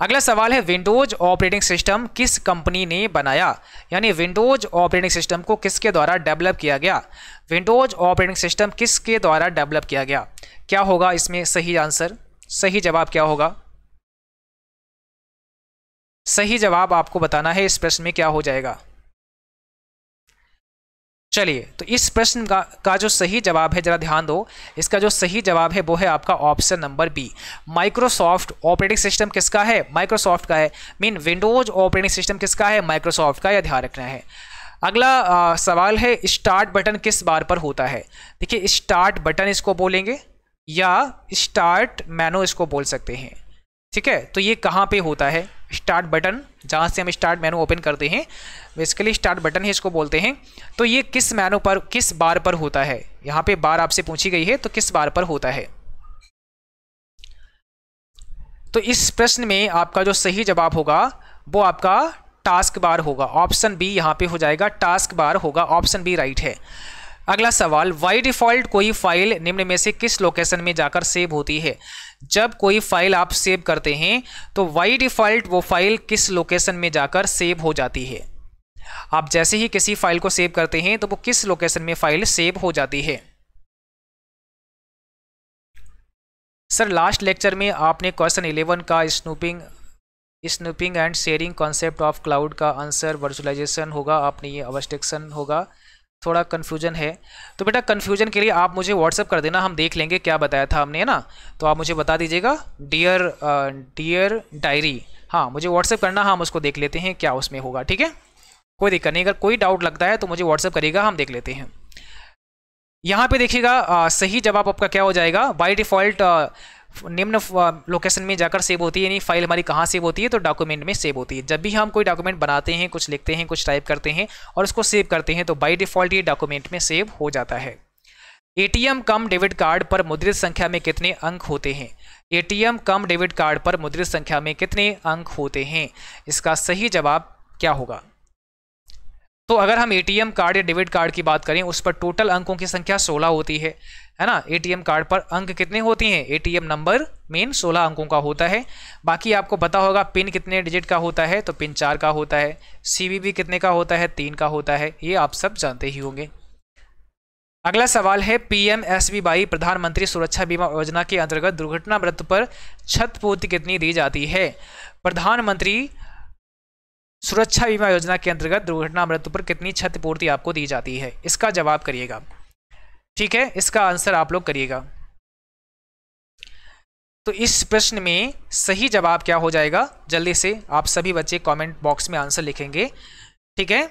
अगला सवाल है विंडोज ऑपरेटिंग सिस्टम किस कंपनी ने बनाया यानी विंडोज ऑपरेटिंग सिस्टम को किसके द्वारा डेवलप किया गया विंडोज ऑपरेटिंग सिस्टम किसके द्वारा डेवलप किया गया क्या होगा इसमें सही आंसर सही जवाब क्या होगा सही जवाब आपको बताना है इस प्रश्न में क्या हो जाएगा चलिए तो इस प्रश्न का, का जो सही जवाब है जरा ध्यान दो इसका जो सही जवाब है वो है आपका option number B Microsoft operating system किसका है माइक्रोसॉफ्ट का है मीन विंडोज ऑपरेटिंग सिस्टम किसका है माइक्रोसॉफ्ट का यह ध्यान रखना है अगला आ, सवाल है स्टार्ट बटन किस बार पर होता है देखिए स्टार्ट बटन इसको बोलेंगे या स्टार्ट मैनो इसको बोल सकते हैं ठीक है तो ये कहाँ पे होता है स्टार्ट बटन जहाँ से हम स्टार्ट मेनू ओपन करते हैं बेसिकली स्टार्ट बटन है इसको बोलते हैं तो ये किस मेनू पर किस बार पर होता है यहाँ पे बार आपसे पूछी गई है तो किस बार पर होता है तो इस प्रश्न में आपका जो सही जवाब होगा वो आपका टास्क बार होगा ऑप्शन बी यहाँ पे हो जाएगा टास्क बार होगा ऑप्शन बी राइट है अगला सवाल वाई डिफॉल्ट कोई फाइल निम्न में से किस लोकेशन में जाकर सेव होती है जब कोई फाइल आप सेव करते हैं तो वाई डिफ़ॉल्ट वो फाइल किस लोकेशन में जाकर सेव हो जाती है आप जैसे ही किसी फाइल को सेव करते हैं तो वो किस लोकेशन में फाइल सेव हो जाती है सर लास्ट लेक्चर में आपने क्वेश्चन 11 का snooping snooping and sharing concept of cloud का आंसर वर्चुअलाइजेशन होगा आपने ये अवस्टेक्शन होगा थोड़ा कन्फ्यूजन है तो बेटा कन्फ्यूजन के लिए आप मुझे व्हाट्सअप कर देना हम देख लेंगे क्या बताया था हमने है ना तो आप मुझे बता दीजिएगा डियर डियर डायरी हाँ मुझे व्हाट्सअप करना हम उसको देख लेते हैं क्या उसमें होगा ठीक है कोई दिक्कत नहीं अगर कोई डाउट लगता है तो मुझे व्हाट्सअप करिएगा हम देख लेते हैं यहाँ पे देखिएगा uh, सही जवाब आपका क्या हो जाएगा बाई डिफ़ॉल्ट निम्न लोकेशन में जाकर सेव होती है यानी फाइल हमारी कहाँ सेव होती है तो डॉक्यूमेंट में सेव होती है जब भी हम कोई डॉक्यूमेंट बनाते हैं कुछ लिखते हैं कुछ टाइप करते हैं और उसको सेव करते हैं तो बाई डिफ़ॉल्ट ये डॉक्यूमेंट में सेव हो जाता है एम कम डेबिट कार्ड पर मुद्रित संख्या में कितने अंक होते हैं एम कम डेबिट कार्ड पर मुद्रित संख्या में कितने अंक होते हैं इसका सही जवाब क्या होगा तो अगर हम एटीएम कार्ड या डेबिट कार्ड की बात करें उस पर टोटल अंकों की संख्या 16 होती है है ना एटीएम कार्ड पर अंक कितने होते हैं एटीएम नंबर मेन 16 अंकों का होता है बाकी आपको पता होगा पिन कितने डिजिट का होता है तो पिन चार का होता है सीवीवी कितने का होता है तीन का होता है ये आप सब जानते ही होंगे अगला सवाल है बी एसबीवाई प्रधानमंत्री सुरक्षा बीमा योजना के अंतर्गत दुर्घटना व्रत पर छत पूर्ति कितनी दी जाती है प्रधानमंत्री सुरक्षा बीमा योजना के अंतर्गत दुर्घटना मृत्यु पर कितनी क्षतिपूर्ति आपको दी जाती है इसका जवाब करिएगा ठीक है इसका आंसर आप लोग करिएगा तो इस प्रश्न में सही जवाब क्या हो जाएगा जल्दी से आप सभी बच्चे कमेंट बॉक्स में आंसर लिखेंगे ठीक है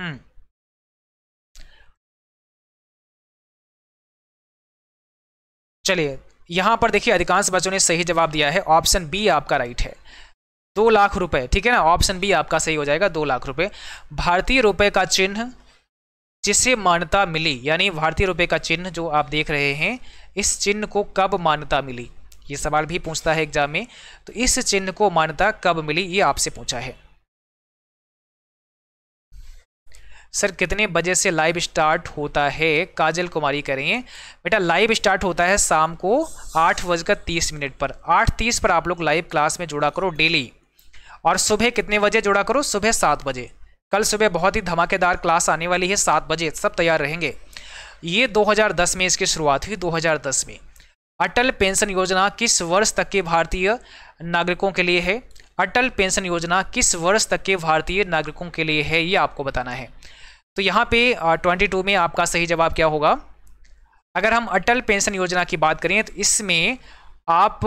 हम्म चलिए यहां पर देखिए अधिकांश बच्चों ने सही जवाब दिया है ऑप्शन बी आपका राइट है दो लाख रुपए ठीक है ना ऑप्शन बी आपका सही हो जाएगा दो लाख रुपए भारतीय रुपए का चिन्ह जिसे मान्यता मिली यानी भारतीय रुपए का चिन्ह जो आप देख रहे हैं इस चिन्ह को कब मान्यता मिली ये सवाल भी पूछता है एग्जाम में तो इस चिन्ह को मान्यता कब मिली ये आपसे पूछा है सर कितने बजे से लाइव स्टार्ट होता है काजल कुमारी कह रही हैं बेटा लाइव स्टार्ट होता है शाम को आठ बजकर तीस मिनट पर आठ तीस पर आप लोग लाइव क्लास में जुड़ा करो डेली और सुबह कितने बजे जुड़ा करो सुबह सात बजे कल सुबह बहुत ही धमाकेदार क्लास आने वाली है सात बजे सब तैयार रहेंगे ये 2010 में इसकी शुरुआत हुई 2010 में अटल पेंशन योजना किस वर्ष तक के भारतीय नागरिकों के लिए है अटल पेंशन योजना किस वर्ष तक के भारतीय नागरिकों के लिए है ये आपको बताना है तो यहाँ पे 22 में आपका सही जवाब क्या होगा अगर हम अटल पेंशन योजना की बात करें तो इसमें आप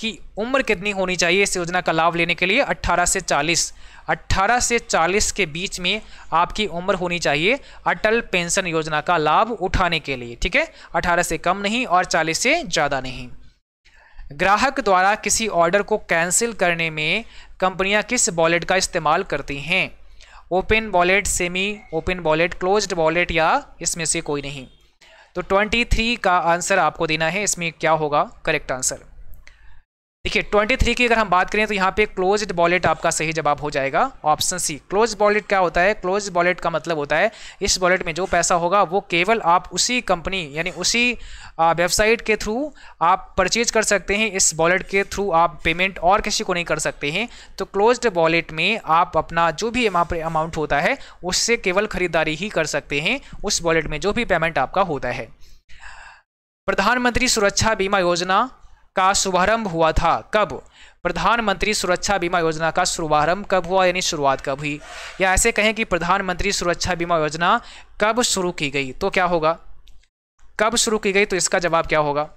कि उम्र कितनी होनी चाहिए इस योजना का लाभ लेने के लिए 18 से 40 18 से 40 के बीच में आपकी उम्र होनी चाहिए अटल पेंशन योजना का लाभ उठाने के लिए ठीक है 18 से कम नहीं और 40 से ज़्यादा नहीं ग्राहक द्वारा किसी ऑर्डर को कैंसिल करने में कंपनियां किस वॉलेट का इस्तेमाल करती हैं open wallet semi open wallet close wallet या इसमें से कोई नहीं तो 23 का आंसर आपको देना है इसमें क्या होगा करेक्ट आंसर देखिए 23 की अगर हम बात करें तो यहाँ पे क्लोज्ड बॉलेट आपका सही जवाब हो जाएगा ऑप्शन सी क्लोज बॉलेट क्या होता है क्लोज बॉलेट का मतलब होता है इस बॉलेट में जो पैसा होगा वो केवल आप उसी कंपनी यानी उसी वेबसाइट के थ्रू आप परचेज कर सकते हैं इस बॉलेट के थ्रू आप पेमेंट और किसी को नहीं कर सकते हैं तो क्लोज्ड बॉलेट में आप अपना जो भी अमाउंट होता है उससे केवल खरीदारी ही कर सकते हैं उस बॉलेट में जो भी पेमेंट आपका होता है प्रधानमंत्री सुरक्षा बीमा योजना का शुभारंभ हुआ था कब प्रधानमंत्री सुरक्षा बीमा योजना का शुभारंभ कब हुआ यानी शुरुआत कब हुई या ऐसे कहें कि प्रधानमंत्री सुरक्षा बीमा योजना कब शुरू की गई तो क्या होगा कब शुरू की गई तो इसका जवाब क्या होगा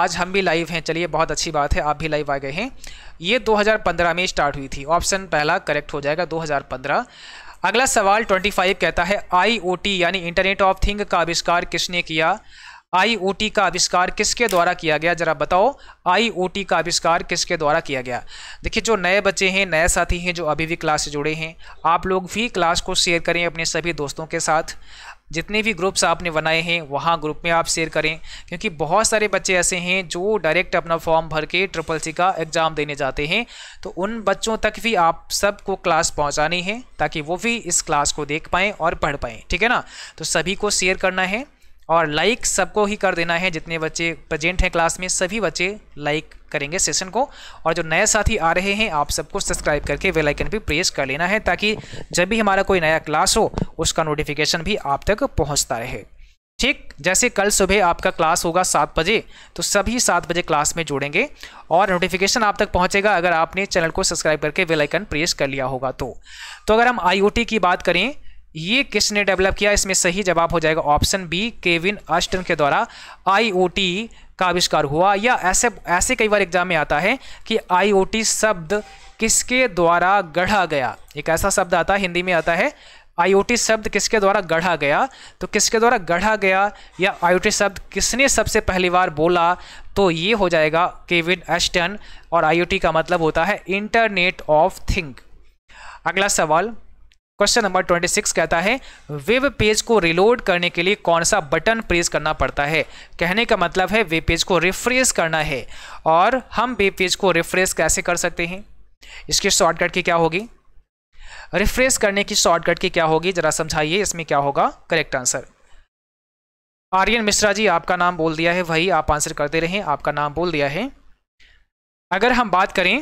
आज हम भी लाइव हैं चलिए बहुत अच्छी बात है आप भी लाइव आ गए हैं ये 2015 में स्टार्ट हुई थी ऑप्शन पहला करेक्ट हो जाएगा 2015 अगला सवाल 25 कहता है आईओटी यानी इंटरनेट ऑफ थिंग का आविष्कार किसने किया आईओटी का आविष्कार किसके द्वारा किया गया जरा बताओ आईओटी का आविष्कार किसके द्वारा किया गया देखिए जो नए बच्चे हैं नए साथी हैं जो अभी भी क्लास से जुड़े हैं आप लोग भी क्लास को शेयर करें अपने सभी दोस्तों के साथ जितने भी ग्रुप्स आपने बनाए हैं वहाँ ग्रुप में आप शेयर करें क्योंकि बहुत सारे बच्चे ऐसे हैं जो डायरेक्ट अपना फॉर्म भर के ट्रिपल सी का एग्ज़ाम देने जाते हैं तो उन बच्चों तक भी आप सबको क्लास पहुँचानी है ताकि वो भी इस क्लास को देख पाएँ और पढ़ पाएँ ठीक है ना तो सभी को शेयर करना है और लाइक सबको ही कर देना है जितने बच्चे प्रेजेंट हैं क्लास में सभी बच्चे लाइक करेंगे सेशन को और जो नए साथी आ रहे हैं आप सबको सब्सक्राइब करके वेल आइकन भी प्रेस कर लेना है ताकि जब भी हमारा कोई नया क्लास हो उसका नोटिफिकेशन भी आप तक पहुँचता रहे ठीक जैसे कल सुबह आपका क्लास होगा सात बजे तो सभी सात बजे क्लास में जुड़ेंगे और नोटिफिकेशन आप तक पहुंचेगा अगर आपने चैनल को सब्सक्राइब करके वेलाइकन आइकन प्रेस कर लिया होगा तो तो अगर हम आईओटी की बात करें ये किसने डेवलप किया इसमें सही जवाब हो जाएगा ऑप्शन बी केविन अस्टन के द्वारा आईओटी का आविष्कार हुआ या ऐसे ऐसे कई बार एग्जाम में आता है कि आईओटी शब्द किसके द्वारा गढ़ा गया एक ऐसा शब्द आता है हिंदी में आता है आईओटी शब्द किसके द्वारा गढ़ा गया तो किसके द्वारा गढ़ा गया या आईओटी शब्द किसने सबसे पहली बार बोला तो ये हो जाएगा केविन एस्टन और आईओटी का मतलब होता है इंटरनेट ऑफ थिंग अगला सवाल क्वेश्चन नंबर 26 कहता है वेब पेज को रिलोड करने के लिए कौन सा बटन प्रेस करना पड़ता है कहने का मतलब है वेब पेज को रिफ्रेश करना है और हम वेब पेज को रिफ्रेश कैसे कर सकते हैं इसकी शॉर्टकट की क्या होगी रिफ्रेश करने की शॉर्टकट की क्या होगी जरा समझाइए इसमें क्या होगा करेक्ट आंसर आर्यन मिश्रा जी आपका नाम बोल दिया है वही आप आंसर करते रहें आपका नाम बोल दिया है अगर हम बात करें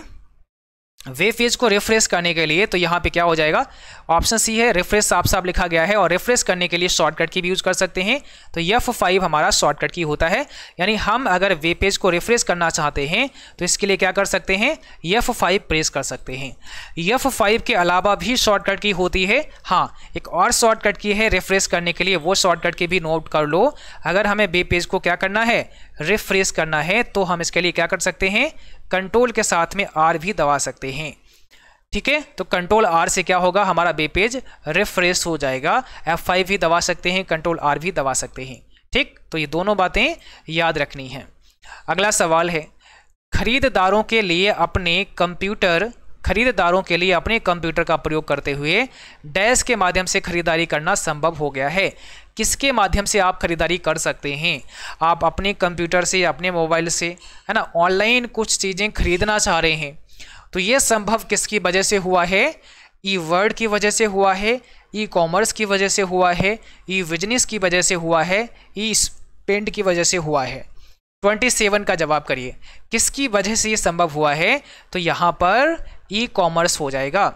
वे फेज को रिफ्रेश करने के लिए तो यहाँ पे क्या हो जाएगा ऑप्शन सी है रिफ्रेश साफ साफ लिखा गया है और रिफ्रेश करने के लिए शॉर्टकट की भी यूज़ कर सकते हैं तो यफ फाइव हमारा शॉर्टकट की होता है यानी हम अगर वेब पेज को रिफ्रेश करना चाहते हैं तो इसके लिए क्या कर सकते हैं यफ फाइव प्रेस कर सकते हैं यफ फाइव के अलावा भी शॉर्टकट की होती है हाँ एक और शॉर्टकट की है रिफ्रेश करने के लिए वो शॉर्टकट की भी नोट कर लो अगर हमें वेब पेज को क्या करना है रिफ्रेश करना है तो हम इसके लिए क्या कर सकते हैं कंट्रोल के साथ में आर भी दबा सकते हैं ठीक है तो कंट्रोल आर से क्या होगा हमारा पेज रिफ्रेश हो जाएगा एफ फाइव भी दबा सकते हैं कंट्रोल आर भी दबा सकते हैं ठीक तो ये दोनों बातें याद रखनी है अगला सवाल है खरीददारों के लिए अपने कंप्यूटर खरीदारों के लिए अपने कंप्यूटर का प्रयोग करते हुए डैश के माध्यम से खरीदारी करना संभव हो गया है किसके माध्यम से आप खरीदारी कर सकते हैं आप अपने कंप्यूटर से अपने मोबाइल से है ना ऑनलाइन कुछ चीज़ें खरीदना चाह रहे हैं तो ये संभव किसकी वजह से हुआ है ई वर्ड की वजह से हुआ है ई कॉमर्स की वजह से हुआ है ई बिजनेस की वजह से हुआ है ई स्पेंड की वजह से हुआ है ट्वेंटी सेवन का जवाब करिए किसकी वजह से ये संभव हुआ है तो यहाँ पर ई कॉमर्स हो जाएगा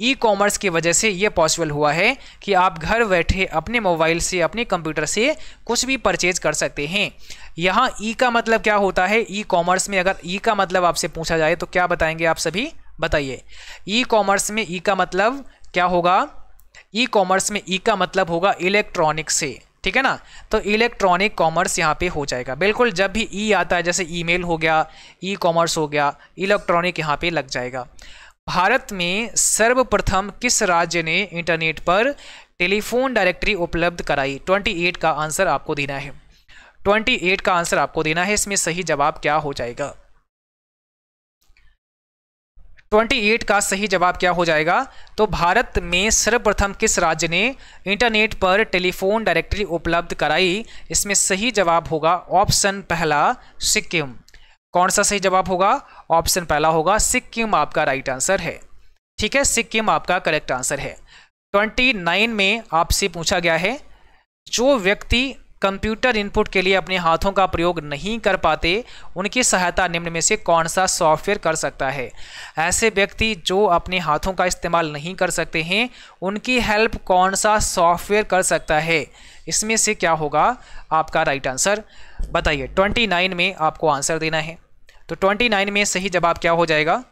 ई कॉमर्स की वजह से ये पॉसिबल हुआ है कि आप घर बैठे अपने मोबाइल से अपने कंप्यूटर से कुछ भी परचेज कर सकते हैं यहाँ ई e का मतलब क्या होता है ई कॉमर्स में अगर ई e का मतलब आपसे पूछा जाए तो क्या बताएंगे आप सभी बताइए ई कॉमर्स में ई e का मतलब क्या होगा ई कॉमर्स में ई का मतलब होगा इलेक्ट्रॉनिक से ठीक है ना तो इलेक्ट्रॉनिक कॉमर्स यहाँ पे हो जाएगा बिल्कुल जब भी ई e आता है जैसे ईमेल हो गया ई कॉमर्स हो गया इलेक्ट्रॉनिक यहाँ पे लग जाएगा भारत में सर्वप्रथम किस राज्य ने इंटरनेट पर टेलीफोन डायरेक्टरी उपलब्ध कराई 28 का आंसर आपको देना है 28 का आंसर आपको देना है इसमें सही जवाब क्या हो जाएगा 28 का सही जवाब क्या हो जाएगा तो भारत में सर्वप्रथम किस राज्य ने इंटरनेट पर टेलीफोन डायरेक्टरी उपलब्ध कराई इसमें सही जवाब होगा ऑप्शन पहला सिक्किम कौन सा सही जवाब होगा ऑप्शन पहला होगा सिक्किम आपका राइट आंसर है ठीक है सिक्किम आपका करेक्ट आंसर है 29 में आपसे पूछा गया है जो व्यक्ति कंप्यूटर इनपुट के लिए अपने हाथों का प्रयोग नहीं कर पाते उनकी सहायता निम्न में से कौन सा सॉफ्टवेयर कर सकता है ऐसे व्यक्ति जो अपने हाथों का इस्तेमाल नहीं कर सकते हैं उनकी हेल्प कौन सा सॉफ्टवेयर कर सकता है इसमें से क्या होगा आपका राइट आंसर बताइए 29 में आपको आंसर देना है तो 29 में सही जवाब क्या हो जाएगा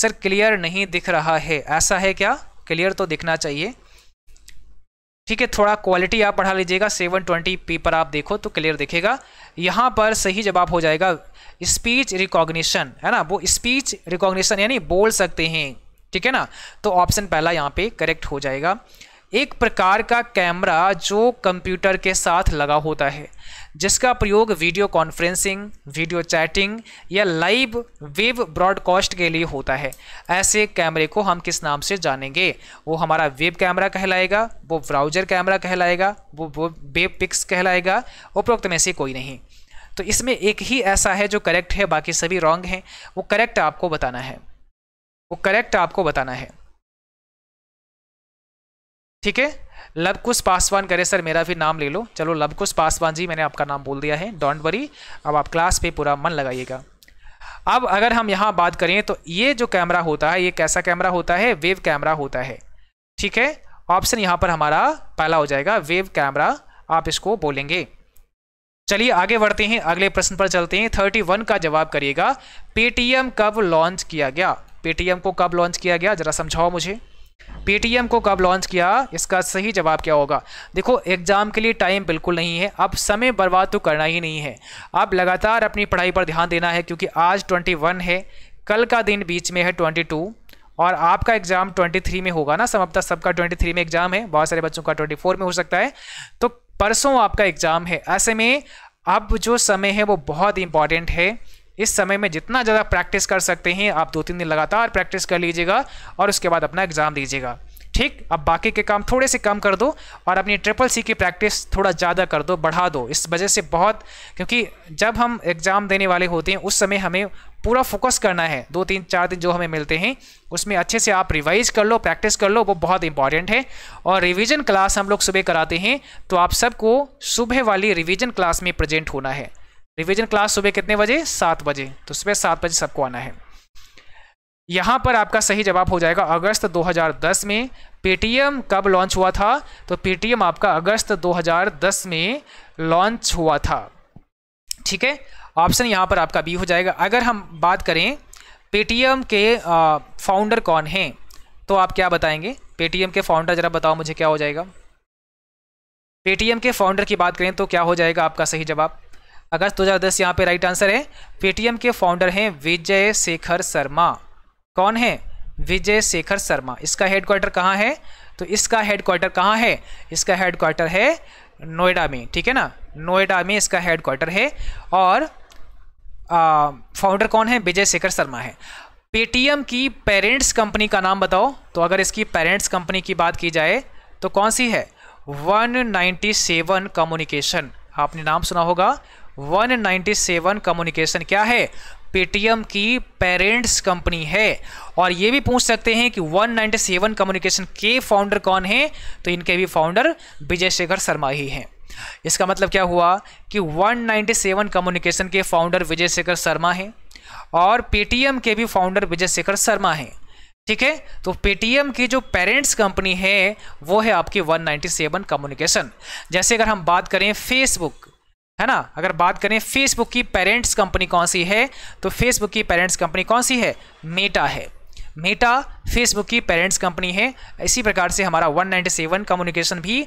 सर क्लियर नहीं दिख रहा है ऐसा है क्या क्लियर तो दिखना चाहिए ठीक है थोड़ा क्वालिटी आप बढ़ा लीजिएगा ट्वेंटी पी पर आप देखो तो क्लियर देखेगा यहाँ पर सही जवाब हो जाएगा स्पीच रिकॉग्निशन है ना वो स्पीच रिकॉग्निशन यानी बोल सकते हैं ठीक है ना तो ऑप्शन पहला यहाँ पे करेक्ट हो जाएगा एक प्रकार का कैमरा जो कंप्यूटर के साथ लगा होता है जिसका प्रयोग वीडियो कॉन्फ्रेंसिंग वीडियो चैटिंग या लाइव वेब ब्रॉडकास्ट के लिए होता है ऐसे कैमरे को हम किस नाम से जानेंगे वो हमारा वेब कैमरा कहलाएगा वो ब्राउजर कैमरा कहलाएगा वो वेब पिक्स कहलाएगा उपरोक्त में से कोई नहीं तो इसमें एक ही ऐसा है जो करेक्ट है बाकी सभी रॉन्ग हैं वो करेक्ट आपको बताना है वो करेक्ट आपको बताना है ठीक है लवकुश पासवान करे सर मेरा भी नाम ले लो चलो लवकुश पासवान जी मैंने आपका नाम बोल दिया है डोंट वरी अब आप क्लास पे पूरा मन लगाइएगा अब अगर हम यहाँ बात करें तो ये जो कैमरा होता है ये कैसा कैमरा होता है वेव कैमरा होता है ठीक है ऑप्शन यहाँ पर हमारा पहला हो जाएगा वेव कैमरा आप इसको बोलेंगे चलिए आगे बढ़ते हैं अगले प्रश्न पर चलते हैं थर्टी वन का जवाब करिएगा पेटीएम कब लॉन्च किया गया पेटीएम को कब लॉन्च किया गया जरा समझाओ मुझे पेटीएम को कब लॉन्च किया इसका सही जवाब क्या होगा देखो एग्जाम के लिए टाइम बिल्कुल नहीं है अब समय बर्बाद तो करना ही नहीं है अब लगातार अपनी पढ़ाई पर ध्यान देना है क्योंकि आज 21 है कल का दिन बीच में है 22 और आपका एग्जाम 23 में होगा ना समाप्ता सबका 23 में एग्जाम है बहुत सारे बच्चों का फोर में हो सकता है तो परसों आपका एग्जाम है ऐसे में अब जो समय है वो बहुत इंपॉर्टेंट है इस समय में जितना ज़्यादा प्रैक्टिस कर सकते हैं आप दो तीन दिन लगातार प्रैक्टिस कर लीजिएगा और उसके बाद अपना एग्ज़ाम दीजिएगा ठीक अब बाकी के काम थोड़े से कम कर दो और अपनी ट्रिपल सी की प्रैक्टिस थोड़ा ज़्यादा कर दो बढ़ा दो इस वजह से बहुत क्योंकि जब हम एग्ज़ाम देने वाले होते हैं उस समय हमें पूरा फोकस करना है दो तीन चार दिन जो हमें मिलते हैं उसमें अच्छे से आप रिवाइज कर लो प्रैक्टिस कर लो वो बहुत इंपॉर्टेंट है और रिविज़न क्लास हम लोग सुबह कराते हैं तो आप सबको सुबह वाली रिविज़न क्लास में प्रजेंट होना है रिवीजन क्लास सुबह कितने बजे सात बजे तो सुबह सात बजे सबको आना है यहाँ पर आपका सही जवाब हो जाएगा अगस्त 2010 में पेटीएम कब लॉन्च हुआ था तो पेटीएम आपका अगस्त 2010 में लॉन्च हुआ था ठीक है ऑप्शन यहाँ पर आपका बी हो जाएगा अगर हम बात करें पेटीएम के फाउंडर कौन हैं तो आप क्या बताएंगे पेटीएम के फाउंडर ज़रा बताओ मुझे क्या हो जाएगा पेटीएम के फाउंडर की बात करें तो क्या हो जाएगा आपका सही जवाब अगस्त 2010 यहाँ पे राइट आंसर है पेटीएम के फाउंडर हैं विजय शेखर शर्मा कौन है विजय शेखर शर्मा इसका हेडक्वार्टर कहाँ है तो इसका हेडक्वार्टर कहाँ है इसका हेडक्वार्टर है नोएडा में ठीक है ना नोएडा में इसका हेडक्वार्टर है और फाउंडर कौन है विजय शेखर शर्मा है पेटीएम की पेरेंट्स कंपनी का नाम बताओ तो अगर इसकी पेरेंट्स कंपनी की बात की जाए तो कौन सी है 197 कम्युनिकेशन आपने नाम सुना होगा 197 कम्युनिकेशन क्या है पेटीएम की पेरेंट्स कंपनी है और ये भी पूछ सकते हैं कि 197 कम्युनिकेशन के फाउंडर कौन हैं तो इनके भी फाउंडर विजय शेखर शर्मा ही हैं इसका मतलब क्या हुआ कि 197 कम्युनिकेशन के फाउंडर विजय शेखर शर्मा हैं और पेटीएम के भी फाउंडर विजय शेखर शर्मा हैं ठीक है तो पेटीएम की जो पेरेंट्स कंपनी है वो है आपकी 197 कम्युनिकेशन जैसे अगर हम बात करें फेसबुक है ना अगर बात करें फेसबुक की पेरेंट्स कंपनी कौन सी है तो फेसबुक की पेरेंट्स कंपनी कौन सी है मेटा है मेटा फेसबुक की पेरेंट्स कंपनी है इसी प्रकार से हमारा 197 कम्युनिकेशन भी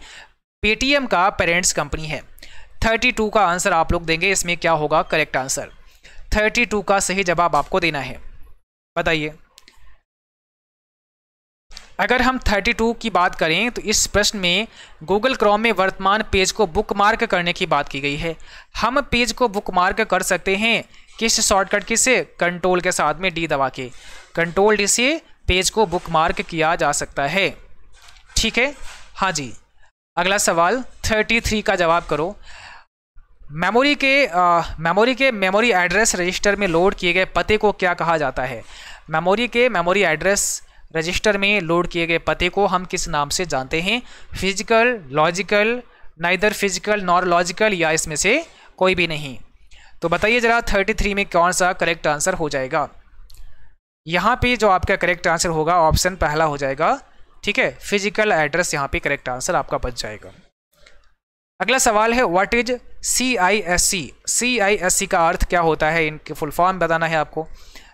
पेटीएम का पेरेंट्स कंपनी है 32 का आंसर आप लोग देंगे इसमें क्या होगा करेक्ट आंसर 32 का सही जवाब आपको देना है बताइए अगर हम 32 की बात करें तो इस प्रश्न में गूगल क्रोम में वर्तमान पेज को बुक मार्क करने की बात की गई है हम पेज को बुक मार्क कर सकते हैं किस शॉर्टकट से कंट्रोल के साथ में डी दबा के कंट्रोल डी से पेज को बुक मार्क किया जा सकता है ठीक है हाँ जी अगला सवाल 33 का जवाब करो मेमोरी के मेमोरी के मेमोरी एड्रेस रजिस्टर में लोड किए गए पते को क्या कहा जाता है मेमोरी के मेमोरी एड्रेस रजिस्टर में लोड किए गए पते को हम किस नाम से जानते हैं physical logical neither physical nor logical या इसमें से कोई भी नहीं तो बताइए ज़रा 33 में कौन सा करेक्ट आंसर हो जाएगा यहाँ पे जो आपका करेक्ट आंसर होगा ऑप्शन पहला हो जाएगा ठीक है फिजिकल एड्रेस यहाँ पे करेक्ट आंसर आपका बच जाएगा अगला सवाल है what is C I S C C I S C का अर्थ क्या होता है इनके फुल फॉर्म बताना है आपको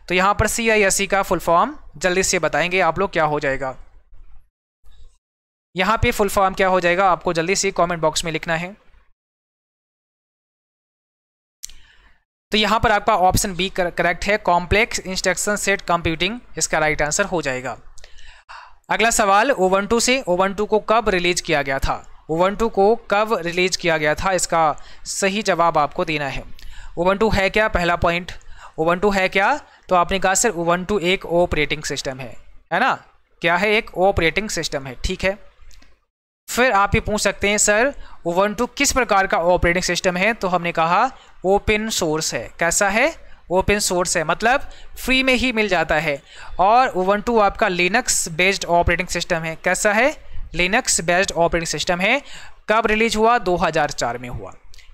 तो यहाँ पर सी आई एस सी का फुल फॉर्म जल्दी से बताएंगे आप लोग क्या हो जाएगा यहाँ पे फुल फॉर्म क्या हो जाएगा आपको जल्दी से कमेंट बॉक्स में लिखना है तो यहाँ पर आपका ऑप्शन बी करेक्ट है कॉम्प्लेक्स इंस्ट्रक्शन सेट कंप्यूटिंग इसका राइट आंसर हो जाएगा अगला सवाल ओवन से ओवन को कब रिलीज किया गया था ओवन को कब रिलीज किया गया था इसका सही जवाब आपको देना है ओवन है क्या पहला पॉइंट ओवन है क्या तो आपने कहा सर टू एक ऑपरेटिंग सिस्टम है है ना क्या है एक ऑपरेटिंग सिस्टम है ठीक है फिर आप ये पूछ सकते हैं सर टू किस प्रकार का ऑपरेटिंग सिस्टम है तो हमने कहा ओपन सोर्स है कैसा है ओपन सोर्स है मतलब फ्री में ही मिल जाता है और टू आपका लिनक्स बेस्ड ऑपरेटिंग सिस्टम है कैसा है लिनक्स बेस्ड ऑपरेटिंग सिस्टम है कब रिलीज हुआ 2004 में हुआ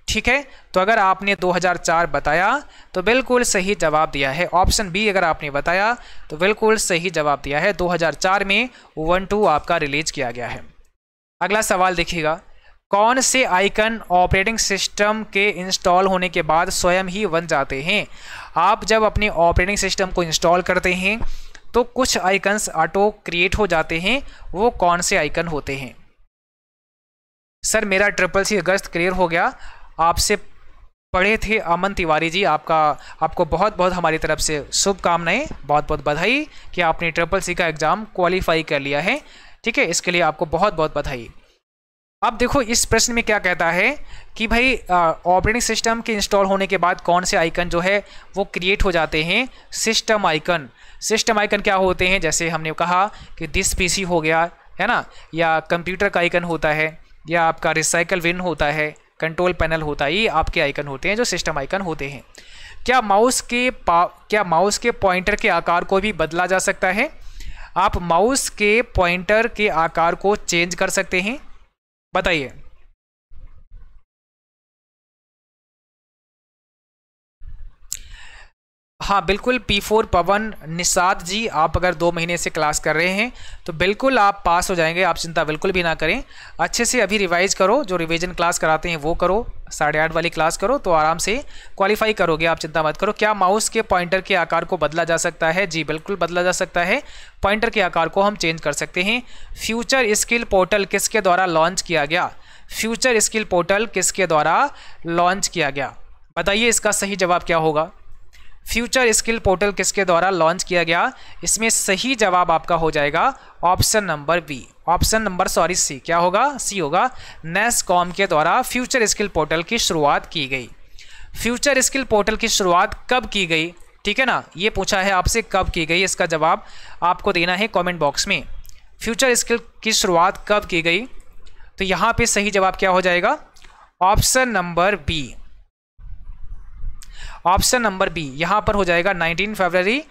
ठीक है तो अगर आपने 2004 बताया तो बिल्कुल सही जवाब दिया है ऑप्शन बी अगर आपने बताया तो बिल्कुल सही जवाब दिया है 2004 में वन टू आपका रिलीज किया गया है अगला सवाल देखिएगा कौन से आइकन ऑपरेटिंग सिस्टम के इंस्टॉल होने के बाद स्वयं ही बन जाते हैं आप जब अपने ऑपरेटिंग सिस्टम को इंस्टॉल करते हैं तो कुछ आइकन्स ऑटो क्रिएट हो जाते हैं वो कौन से आइकन होते हैं सर मेरा ट्रिपल सी अगस्त क्लियर हो गया आपसे पढ़े थे अमन तिवारी जी आपका आपको बहुत बहुत हमारी तरफ से शुभकामनाएं बहुत बहुत बधाई कि आपने ट्रिपल सी का एग्ज़ाम क्वालिफाई कर लिया है ठीक है इसके लिए आपको बहुत बहुत बधाई अब देखो इस प्रश्न में क्या कहता है कि भाई ऑपरेटिंग सिस्टम के इंस्टॉल होने के बाद कौन से आइकन जो है वो क्रिएट हो जाते हैं सिस्टम आइकन सिस्टम आइकन क्या होते हैं जैसे हमने कहा कि दिस पीसी हो गया है ना या कंप्यूटर का आइकन होता है या आपका रिसाइकल विन होता है कंट्रोल पैनल होता ही आपके आइकन होते हैं जो सिस्टम आइकन होते हैं क्या माउस के पा क्या माउस के पॉइंटर के आकार को भी बदला जा सकता है आप माउस के पॉइंटर के आकार को चेंज कर सकते हैं बताइए हाँ बिल्कुल पी फोर पवन निषाद जी आप अगर दो महीने से क्लास कर रहे हैं तो बिल्कुल आप पास हो जाएंगे आप चिंता बिल्कुल भी ना करें अच्छे से अभी रिवाइज करो जो रिवीजन क्लास कराते हैं वो करो साढ़े आठ वाली क्लास करो तो आराम से क्वालिफाई करोगे आप चिंता मत करो क्या माउस के पॉइंटर के आकार को बदला जा सकता है जी बिल्कुल बदला जा सकता है पॉइंटर के आकार को हम चेंज कर सकते हैं फ्यूचर स्किल पोर्टल किसके द्वारा लॉन्च किया गया फ्यूचर स्किल पोर्टल किसके द्वारा लॉन्च किया गया बताइए इसका सही जवाब क्या होगा फ्यूचर स्किल पोर्टल किसके द्वारा लॉन्च किया गया इसमें सही जवाब आपका हो जाएगा option number B option number sorry C क्या होगा सी होगा कॉम के द्वारा फ्यूचर स्किल पोर्टल की शुरुआत की गई फ्यूचर स्किल पोर्टल की शुरुआत कब की गई ठीक है ना ये पूछा है आपसे कब की गई इसका जवाब आपको देना है कमेंट बॉक्स में फ्यूचर स्किल की शुरुआत कब की गई तो यहाँ पे सही जवाब क्या हो जाएगा option number B option number B यहाँ पर हो जाएगा 19 फरवरी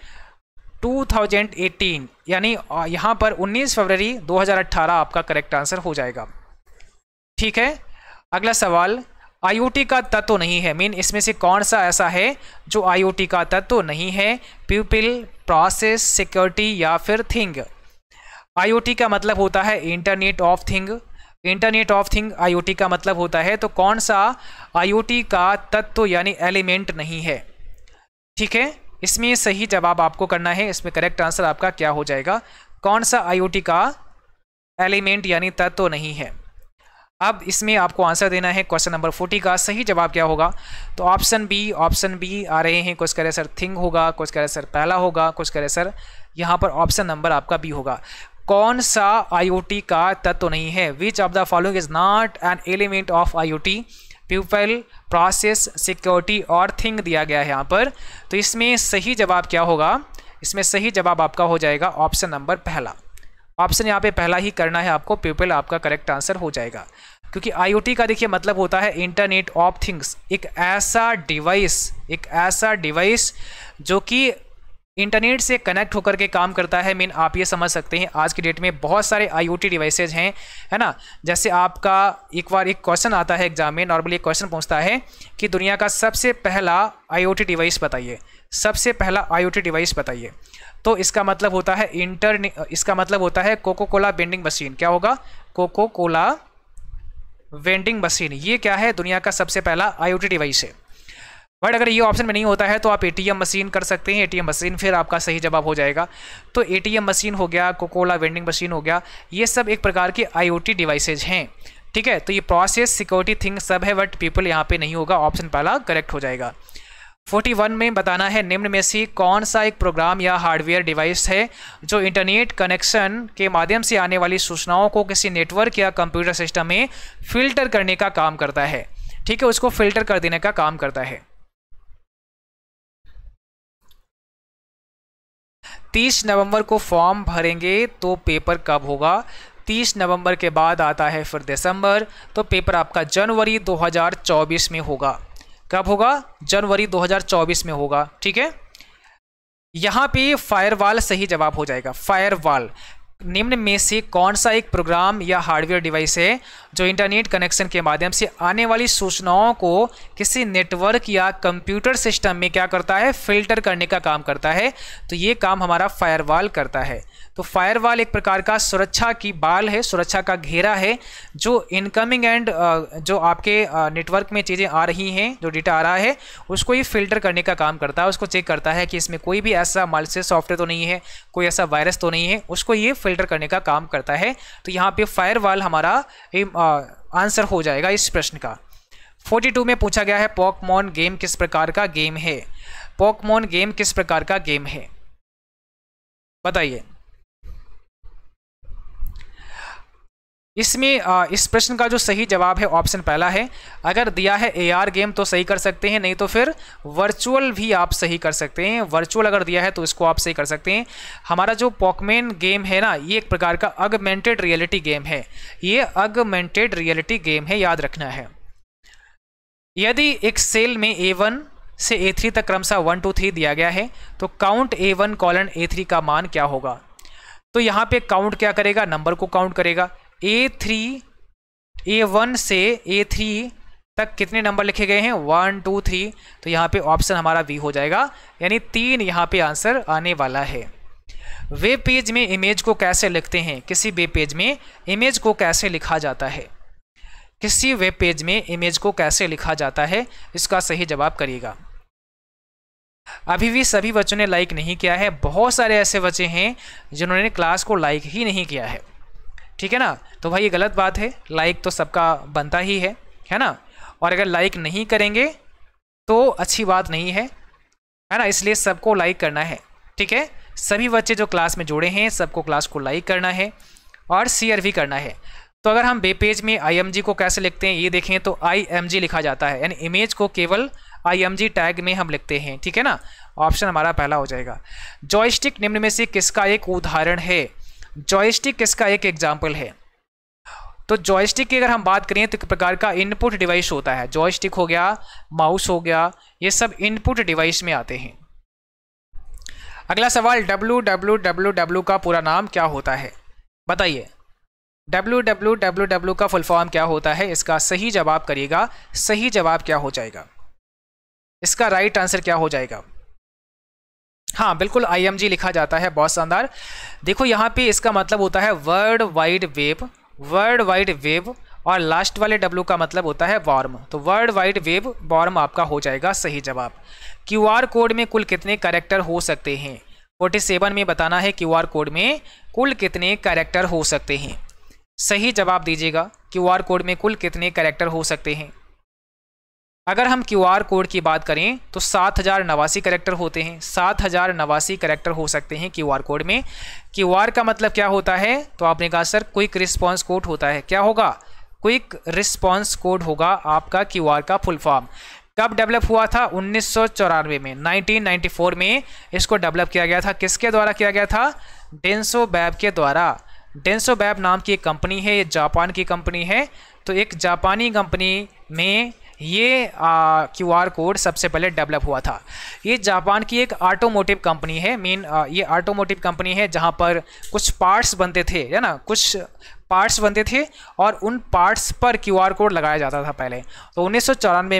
2018 यानी यहाँ पर 19 फरवरी 2018 आपका करेक्ट आंसर हो जाएगा ठीक है अगला सवाल आई का तत्व नहीं है मीन इसमें से कौन सा ऐसा है जो आई का तत्व नहीं है पीपल प्रोसेस सिक्योरिटी या फिर थिंग आई का मतलब होता है internet of thing internet of thing IOT का मतलब होता है तो कौन सा आईओटी का तत्व यानी एलिमेंट नहीं है ठीक है इसमें सही जवाब आपको करना है इसमें करेक्ट आंसर आपका क्या हो जाएगा कौन सा आईओटी का एलिमेंट यानी तत्व नहीं है अब इसमें आपको आंसर देना है क्वेश्चन नंबर फोर्टी का सही जवाब क्या होगा तो ऑप्शन बी ऑप्शन बी आ रहे हैं कुछ कह रहे सर थिंग होगा कुछ कह रहे सर पहला होगा कुछ कह रहे सर यहाँ पर ऑप्शन नंबर आपका बी होगा कौन सा आईओटी का तत्व तो नहीं है which of the following is not an element of IOT people process security और थिंग दिया गया है यहाँ पर तो इसमें सही जवाब क्या होगा इसमें सही जवाब आपका हो जाएगा ऑप्शन नंबर पहला ऑप्शन यहाँ पे पहला ही करना है आपको पीपल आपका करेक्ट आंसर हो जाएगा क्योंकि आईओटी का देखिए मतलब होता है इंटरनेट ऑफ थिंग्स एक ऐसा डिवाइस एक ऐसा डिवाइस जो कि इंटरनेट से कनेक्ट होकर के काम करता है मीन आप ये समझ सकते हैं आज की डेट में बहुत सारे आई ओ डिवाइसेज हैं है ना जैसे आपका एक बार एक क्वेश्चन आता है एग्जाम में नॉर्मली एक क्वेश्चन पूछता है कि दुनिया का सबसे पहला आई डिवाइस बताइए सबसे पहला आई डिवाइस बताइए तो इसका मतलब होता है इंटर इसका मतलब होता है कोको कोला बेंडिंग मशीन क्या होगा कोको कोला वेंडिंग मशीन ये क्या है दुनिया का सबसे पहला आई डिवाइस है बट अगर ये ऑप्शन में नहीं होता है तो आप एटीएम मशीन कर सकते हैं एटीएम मशीन फिर आपका सही जवाब हो जाएगा तो एटीएम मशीन हो गया कोकोला वेंडिंग मशीन हो गया ये सब एक प्रकार के आईओटी डिवाइसेज हैं ठीक है तो ये प्रोसेस सिक्योरिटी थिंग सब है बट पीपल यहाँ पे नहीं होगा ऑप्शन पहला करेक्ट हो जाएगा 41 में बताना है निम्न में से कौन सा एक प्रोग्राम या हार्डवेयर डिवाइस है जो इंटरनेट कनेक्शन के माध्यम से आने वाली सूचनाओं को किसी नेटवर्क या कंप्यूटर सिस्टम में फिल्टर करने का काम करता है ठीक है उसको फिल्टर कर देने का काम करता है 30 नवंबर को फॉर्म भरेंगे तो पेपर कब होगा 30 नवंबर के बाद आता है फिर दिसंबर तो पेपर आपका जनवरी 2024 में होगा कब होगा जनवरी 2024 में होगा ठीक है यहाँ पे फायरवाल सही जवाब हो जाएगा फायरवाल निम्न में से कौन सा एक प्रोग्राम या हार्डवेयर डिवाइस है जो इंटरनेट कनेक्शन के माध्यम से आने वाली सूचनाओं को किसी नेटवर्क या कंप्यूटर सिस्टम में क्या करता है फिल्टर करने का काम करता है तो ये काम हमारा फायरवॉल करता है तो फायरवॉल एक प्रकार का सुरक्षा की बाल है सुरक्षा का घेरा है जो इनकमिंग एंड uh, जो आपके नेटवर्क uh, में चीज़ें आ रही हैं जो डेटा आ रहा है उसको ये फिल्टर करने का काम करता है उसको चेक करता है कि इसमें कोई भी ऐसा से सॉफ्टवेयर तो नहीं है कोई ऐसा वायरस तो नहीं है उसको ये फिल्टर करने का काम करता है तो यहाँ पर फायर हमारा आंसर uh, हो जाएगा इस प्रश्न का 42 में पूछा गया है पॉकमॉन गेम किस प्रकार का गेम है पॉकमॉन गेम किस प्रकार का गेम है बताइए इसमें इस प्रश्न का जो सही जवाब है ऑप्शन पहला है अगर दिया है एआर गेम तो सही कर सकते हैं नहीं तो फिर वर्चुअल भी आप सही कर सकते हैं वर्चुअल अगर दिया है तो इसको आप सही कर सकते हैं हमारा जो पॉकमेन गेम है ना ये एक प्रकार का अगमेंटेड रियलिटी गेम है ये अगमेंटेड रियलिटी गेम है याद रखना है यदि एक सेल में ए वन से ए थ्री तक क्रमशः वन टू थ्री दिया गया है तो count A one colon A three का मान क्या होगा तो यहाँ पे काउंट क्या करेगा नंबर को काउंट करेगा ए थ्री ए वन से ए थ्री तक कितने नंबर लिखे गए हैं वन टू थ्री तो यहाँ पे ऑप्शन हमारा वी हो जाएगा यानी तीन यहाँ पे आंसर आने वाला है वेब पेज में इमेज को कैसे लिखते हैं किसी वेब पेज में इमेज को कैसे लिखा जाता है किसी वेब पेज में इमेज को कैसे लिखा जाता है इसका सही जवाब करिएगा अभी भी सभी बच्चों ने लाइक नहीं किया है बहुत सारे ऐसे बच्चे हैं जिन्होंने क्लास को लाइक ही नहीं किया है ठीक है ना तो भाई ये गलत बात है लाइक तो सबका बनता ही है है ना और अगर लाइक नहीं करेंगे तो अच्छी बात नहीं है है ना इसलिए सबको लाइक करना है ठीक है सभी बच्चे जो क्लास में जुड़े हैं सबको क्लास को लाइक करना है और शेयर भी करना है तो अगर हम पेज में आई को कैसे लिखते हैं ये देखें तो आई लिखा जाता है यानी इमेज को केवल आई टैग में हम लिखते हैं ठीक है ना ऑप्शन हमारा पहला हो जाएगा जॉयस्टिक निम्न में से किसका एक उदाहरण है जॉयस्टिक इसका एक एग्जाम्पल है तो जॉयस्टिक की अगर हम बात करें तो प्रकार का इनपुट डिवाइस होता है जॉयस्टिक हो गया माउस हो गया ये सब इनपुट डिवाइस में आते हैं अगला सवाल डब्लू डब्लू डब्लू डब्लू का पूरा नाम क्या होता है बताइए डब्लू डब्लू डब्लू डब्लू का फुल फॉर्म क्या होता है इसका सही जवाब करिएगा सही जवाब क्या हो जाएगा इसका राइट right आंसर क्या हो जाएगा हाँ बिल्कुल आईएमजी लिखा जाता है बहुत शानदार देखो यहाँ पे इसका मतलब होता है world wide web world wide web और लास्ट वाले डब्ल्यू का मतलब होता है वार्म तो वर्ल्ड वाइड वेब वार्म आपका हो जाएगा सही जवाब क्यूआर कोड में कुल कितने कैरेक्टर हो सकते हैं फोर्टी सेवन में बताना है क्यूआर कोड में कुल कितने कैरेक्टर हो सकते हैं सही जवाब दीजिएगा क्यूआर कोड में कुल कितने कैरेक्टर हो सकते हैं अगर हम क्यू आर कोड की बात करें तो सात हज़ार नवासी करेक्टर होते हैं सात हज़ार नवासी करेक्टर हो सकते हैं क्यू आर कोड में क्यू आर का मतलब क्या होता है तो आपने कहा सर क्विक रिस्पॉन्स कोड होता है क्या होगा क्विक रिस्पॉन्स कोड होगा आपका क्यू आर का फुल फॉर्म कब डेवलप हुआ था उन्नीस में 1994 में इसको डेवलप किया गया था किसके द्वारा किया गया था डेंसो बैब के द्वारा डेंसो बैब नाम की एक कंपनी है ये जापान की कंपनी है तो एक जापानी कंपनी में ये क्यू आर कोड सबसे पहले डेवलप हुआ था ये जापान की एक ऑटोमोटिव कंपनी है मेन ये ऑटोमोटिव कंपनी है जहाँ पर कुछ पार्ट्स बनते थे है ना कुछ पार्ट्स बनते थे और उन पार्ट्स पर क्यूआर कोड लगाया जाता था पहले तो उन्नीस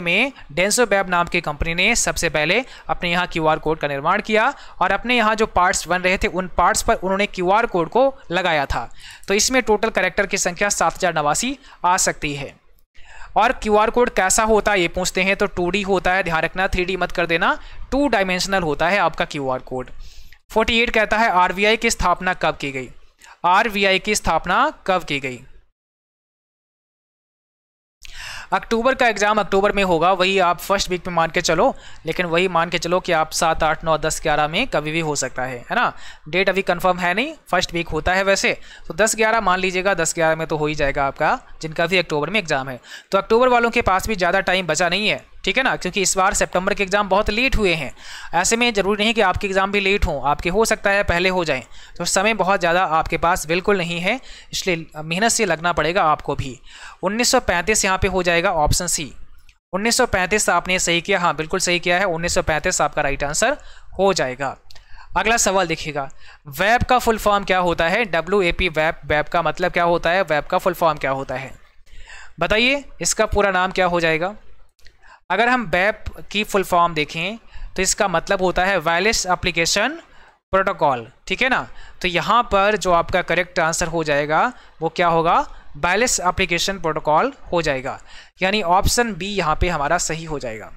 में डेंसो बैब नाम की कंपनी ने सबसे पहले अपने यहाँ क्यूआर कोड का निर्माण किया और अपने यहाँ जो पार्ट्स बन रहे थे उन पार्ट्स पर उन्होंने क्यूआर कोड को लगाया था तो इसमें टोटल करेक्टर की संख्या सात आ सकती है और क्यूआर कोड कैसा होता है ये पूछते हैं तो टू होता है ध्यान रखना थ्री मत कर देना टू डायमेंशनल होता है आपका क्यू कोड एट कहता है आर की स्थापना कब की गई आर की स्थापना कब की गई अक्टूबर का एग्ज़ाम अक्टूबर में होगा वही आप फर्स्ट वीक में मान के चलो लेकिन वही मान के चलो कि आप सात आठ नौ दस ग्यारह में कभी भी हो सकता है है ना डेट अभी कंफर्म है नहीं फर्स्ट वीक होता है वैसे तो दस ग्यारह मान लीजिएगा दस ग्यारह में तो हो ही जाएगा आपका जिनका भी अक्टूबर में एग्ज़ाम है तो अक्टूबर वालों के पास भी ज़्यादा टाइम बचा नहीं है ठीक है ना क्योंकि इस बार सितंबर के एग्ज़ाम बहुत लेट हुए हैं ऐसे में ज़रूरी नहीं कि आपके एग्ज़ाम भी लेट हों आपके हो सकता है पहले हो जाएं तो समय बहुत ज़्यादा आपके पास बिल्कुल नहीं है इसलिए मेहनत से लगना पड़ेगा आपको भी 1935 यहाँ पर हो जाएगा ऑप्शन सी 1935 आपने सही किया हाँ बिल्कुल सही किया है 1935 आपका राइट आंसर हो जाएगा अगला सवाल देखिएगा वेब का फुल फॉर्म क्या होता है W A P web web का मतलब क्या होता है वेब का फुल फॉर्म क्या होता है बताइए इसका पूरा नाम क्या हो जाएगा अगर हम बैप की फुल फॉर्म देखें तो इसका मतलब होता है वायरलेस एप्लीकेशन प्रोटोकॉल ठीक है ना तो यहाँ पर जो आपका करेक्ट आंसर हो जाएगा वो क्या होगा वायरलेस एप्लीकेशन प्रोटोकॉल हो जाएगा यानी ऑप्शन बी यहाँ पे हमारा सही हो जाएगा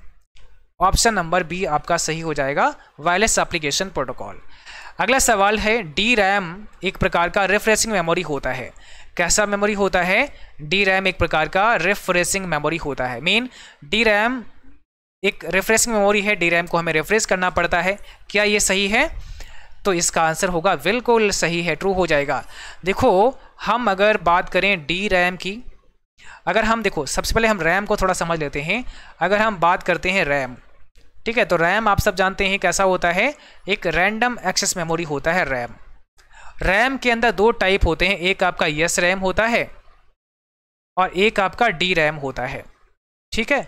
ऑप्शन नंबर बी आपका सही हो जाएगा वायरलेस एप्लीकेशन प्रोटोकॉल अगला सवाल है डी रैम एक प्रकार का रिफ्रेशिंग मेमोरी होता है कैसा मेमोरी होता है डी रैम एक प्रकार का रिफ्रेशिंग मेमोरी होता है मीन डी रैम एक रिफ्रेशिंग मेमोरी है डी रैम को हमें रिफ्रेश करना पड़ता है क्या ये सही है तो इसका आंसर होगा बिल्कुल सही है ट्रू हो जाएगा देखो हम अगर बात करें डी रैम की अगर हम देखो सबसे पहले हम रैम को थोड़ा समझ लेते हैं अगर हम बात करते हैं रैम ठीक है तो रैम आप सब जानते हैं कैसा होता है एक रैंडम एक्सेस मेमोरी होता है रैम रैम के अंदर दो टाइप होते हैं एक आपका यस रैम होता है और एक आपका डी रैम होता है ठीक है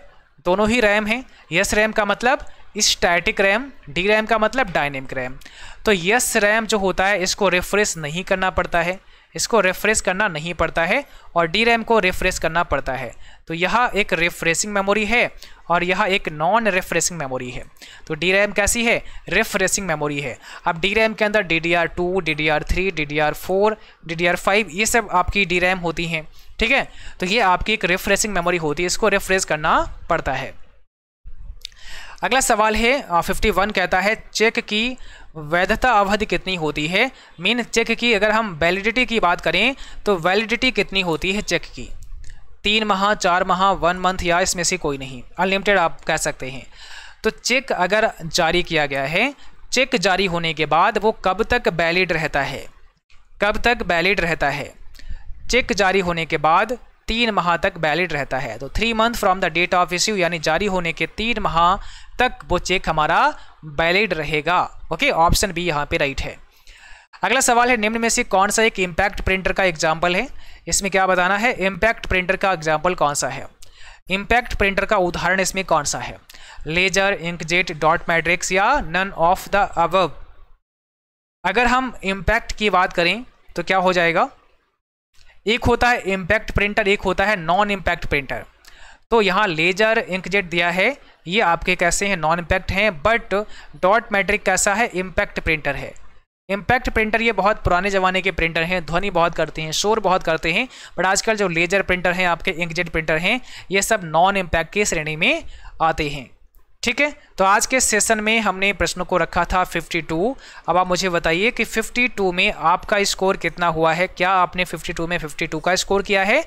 दोनों ही रैम हैं यस रैम का मतलब स्टैटिक रैम डी रैम का मतलब डायनेमिक रैम तो यस रैम जो होता है इसको रिफ्रेश नहीं करना पड़ता है इसको रेफ्रेश करना नहीं पड़ता है और डी को रेफ्रेश करना पड़ता है तो यह एक रिफ्रेशिंग मेमोरी है और यह एक नॉन रिफ्रेशिंग मेमोरी है तो डी कैसी है रिफ्रेशिंग मेमोरी है अब डी के अंदर D D R two D D R three D D R four D D R five ये सब आपकी डी होती हैं ठीक है तो ये आपकी एक रिफ्रेशिंग मेमोरी होती है इसको रेफ्रेश करना पड़ता है अगला सवाल है 51 कहता है चेक की वैधता अवधि कितनी होती है मीन चेक की अगर हम वैलिडिटी की बात करें तो वैलिडिटी कितनी होती है चेक की तीन माह चार माह वन मंथ या इसमें से कोई नहीं अनलिमिटेड आप कह सकते हैं तो चेक अगर जारी किया गया है चेक जारी होने के बाद वो कब तक वैलिड रहता है कब तक वैलिड रहता है चेक जारी होने के बाद तीन माह तक वैलिड रहता है तो three month from the date of issue यानी जारी होने के तीन माह तक वो चेक हमारा वैलिड रहेगा ओके ऑप्शन बी यहाँ पे राइट है अगला सवाल है निम्न में से कौन सा एक इम्पैक्ट प्रिंटर का एग्जाम्पल है इसमें क्या बताना है इम्पैक्ट प्रिंटर का एग्जाम्पल कौन सा है इम्पैक्ट प्रिंटर का उदाहरण इसमें कौन सा है लेजर इंकजेट डॉट मैट्रिक्स या नन ऑफ द अब अगर हम इम्पैक्ट की बात करें तो क्या हो जाएगा एक होता है इम्पैक्ट प्रिंटर एक होता है नॉन इम्पैक्ट प्रिंटर तो यहाँ लेजर इंकजेट दिया है ये आपके कैसे हैं नॉन इम्पैक्ट हैं बट डॉट मैट्रिक कैसा है इम्पैक्ट प्रिंटर है इम्पैक्ट प्रिंटर ये बहुत पुराने ज़माने के प्रिंटर हैं ध्वनि बहुत करते हैं शोर बहुत करते हैं बट आजकल जो लेजर प्रिंटर हैं आपके इंकजेट प्रिंटर हैं ये सब नॉन इम्पैक्ट की श्रेणी में आते हैं ठीक है तो आज के सेशन में हमने प्रश्नों को रखा था 52 अब आप मुझे बताइए कि 52 में आपका स्कोर कितना हुआ है क्या आपने 52 में 52 का स्कोर किया है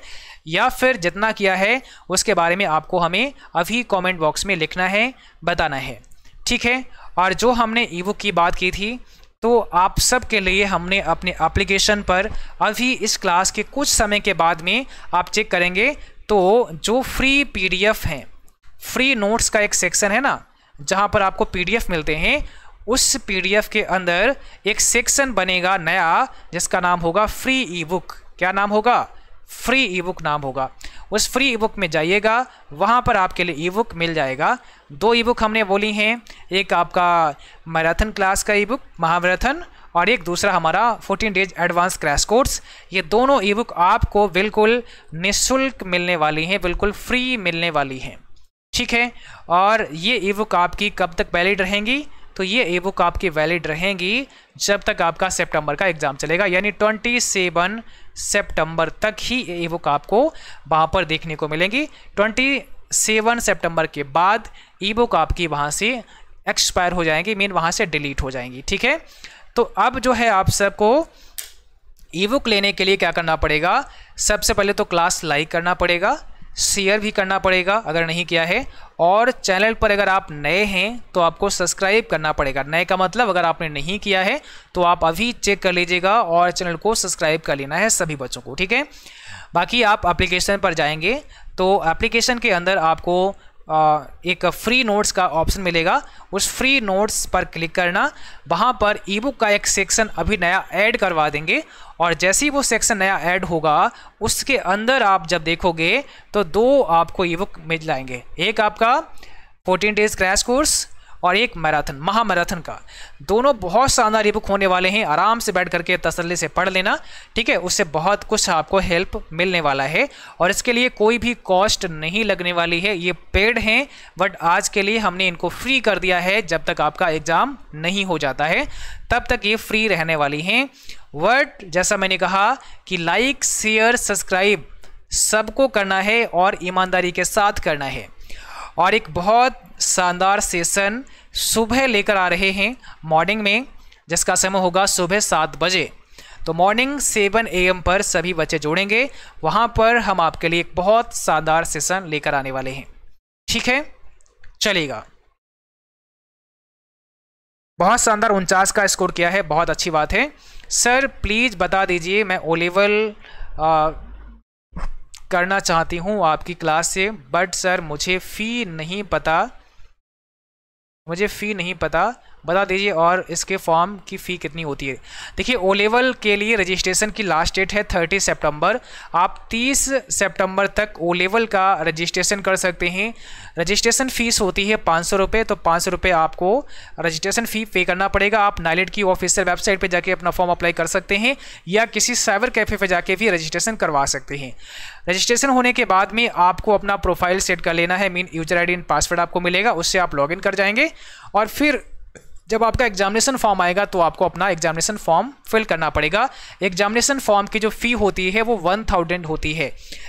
या फिर जितना किया है उसके बारे में आपको हमें अभी कमेंट बॉक्स में लिखना है बताना है ठीक है और जो हमने बुक की बात की थी तो आप सब के लिए हमने अपने एप्लीकेशन पर अभी इस क्लास के कुछ समय के बाद में आप चेक करेंगे तो जो फ्री पीडीएफ हैं फ्री नोट्स का एक सेक्शन है ना जहाँ पर आपको पी मिलते हैं उस पी के अंदर एक सेक्शन बनेगा नया जिसका नाम होगा फ्री ई बुक क्या नाम होगा फ्री ई बुक नाम होगा उस फ्री ई बुक में जाइएगा वहाँ पर आपके लिए ई बुक मिल जाएगा दो ई बुक हमने बोली हैं एक आपका मैराथन क्लास का ई बुक महामैराथन और एक दूसरा हमारा 14 डेज एडवांस क्रैश कोर्स ये दोनों ई बुक आपको बिल्कुल निःशुल्क मिलने वाली हैं बिल्कुल फ्री मिलने वाली हैं ठीक है और ये ई बुक आपकी कब तक वैलिड रहेंगी तो ये ए बुक आपकी वैलिड रहेंगी जब तक आपका सितंबर का एग्ज़ाम चलेगा यानी ट्वेंटी सेवन सेप्टंबर तक ही ए बुक आपको वहाँ पर देखने को मिलेंगी ट्वेंटी सेवन सेप्टंबर के बाद ई e बुक आपकी वहाँ से एक्सपायर हो जाएंगी मीन वहाँ से डिलीट हो जाएंगी ठीक है तो अब जो है आप सबको ई e बुक लेने के लिए क्या करना पड़ेगा सबसे पहले तो क्लास लाइक करना पड़ेगा शेयर भी करना पड़ेगा अगर नहीं किया है और चैनल पर अगर आप नए हैं तो आपको सब्सक्राइब करना पड़ेगा नए का मतलब अगर आपने नहीं किया है तो आप अभी चेक कर लीजिएगा और चैनल को सब्सक्राइब कर लेना है सभी बच्चों को ठीक है बाकी आप एप्लीकेशन पर जाएंगे तो एप्लीकेशन के अंदर आपको एक फ्री नोट्स का ऑप्शन मिलेगा उस फ्री नोट्स पर क्लिक करना वहाँ पर बुक का एक सेक्शन अभी नया ऐड करवा देंगे और जैसे ही वो सेक्शन नया ऐड होगा उसके अंदर आप जब देखोगे तो दो आपको बुक मिल जाएंगे एक आपका 14 डेज क्रैश कोर्स और एक मैराथन महामैराथन का दोनों बहुत शानदार ई बुक होने वाले हैं आराम से बैठ करके तसल्ली से पढ़ लेना ठीक है उससे बहुत कुछ आपको हेल्प मिलने वाला है और इसके लिए कोई भी कॉस्ट नहीं लगने वाली है ये पेड हैं बट आज के लिए हमने इनको फ्री कर दिया है जब तक आपका एग्ज़ाम नहीं हो जाता है तब तक ये फ्री रहने वाली हैं वर्ड जैसा मैंने कहा कि लाइक शेयर सब्सक्राइब सबको करना है और ईमानदारी के साथ करना है और एक बहुत शानदार सेशन सुबह लेकर आ रहे हैं मॉर्निंग में जिसका समय होगा सुबह सात बजे तो मॉर्निंग सेवन ए पर सभी बच्चे जोड़ेंगे वहाँ पर हम आपके लिए एक बहुत शानदार सेशन लेकर आने वाले हैं ठीक है चलेगा बहुत शानदार उनचास का स्कोर किया है बहुत अच्छी बात है सर प्लीज़ बता दीजिए मैं ओ लेवल करना चाहती हूँ आपकी क्लास से बट सर मुझे फ़ी नहीं पता मुझे फ़ी नहीं पता बता दीजिए और इसके फॉर्म की फ़ी कितनी होती है देखिए ओ लेवल के लिए रजिस्ट्रेशन की लास्ट डेट है 30 सितंबर आप 30 सितंबर तक ओ लेवल का रजिस्ट्रेशन कर सकते हैं रजिस्ट्रेशन फ़ीस होती है पाँच सौ रुपये तो पाँच सौ रुपये आपको रजिस्ट्रेशन फ़ी पे करना पड़ेगा आप नाइलेट की ऑफिसर वेबसाइट पर जाके अपना फॉर्म अप्लाई कर सकते हैं या किसी साइबर कैफ़े पर जाके भी रजिस्ट्रेशन करवा सकते हैं रजिस्ट्रेशन होने के बाद में आपको अपना प्रोफाइल सेट कर लेना है mean user I and password आपको मिलेगा उससे आप लॉग कर जाएंगे और फिर जब आपका एग्जामिनेशन फॉर्म आएगा तो आपको अपना एग्जामिनेशन फॉर्म फिल करना पड़ेगा एग्जामिनेशन फॉर्म की जो फ़ी होती है वो वन थाउजेंड होती है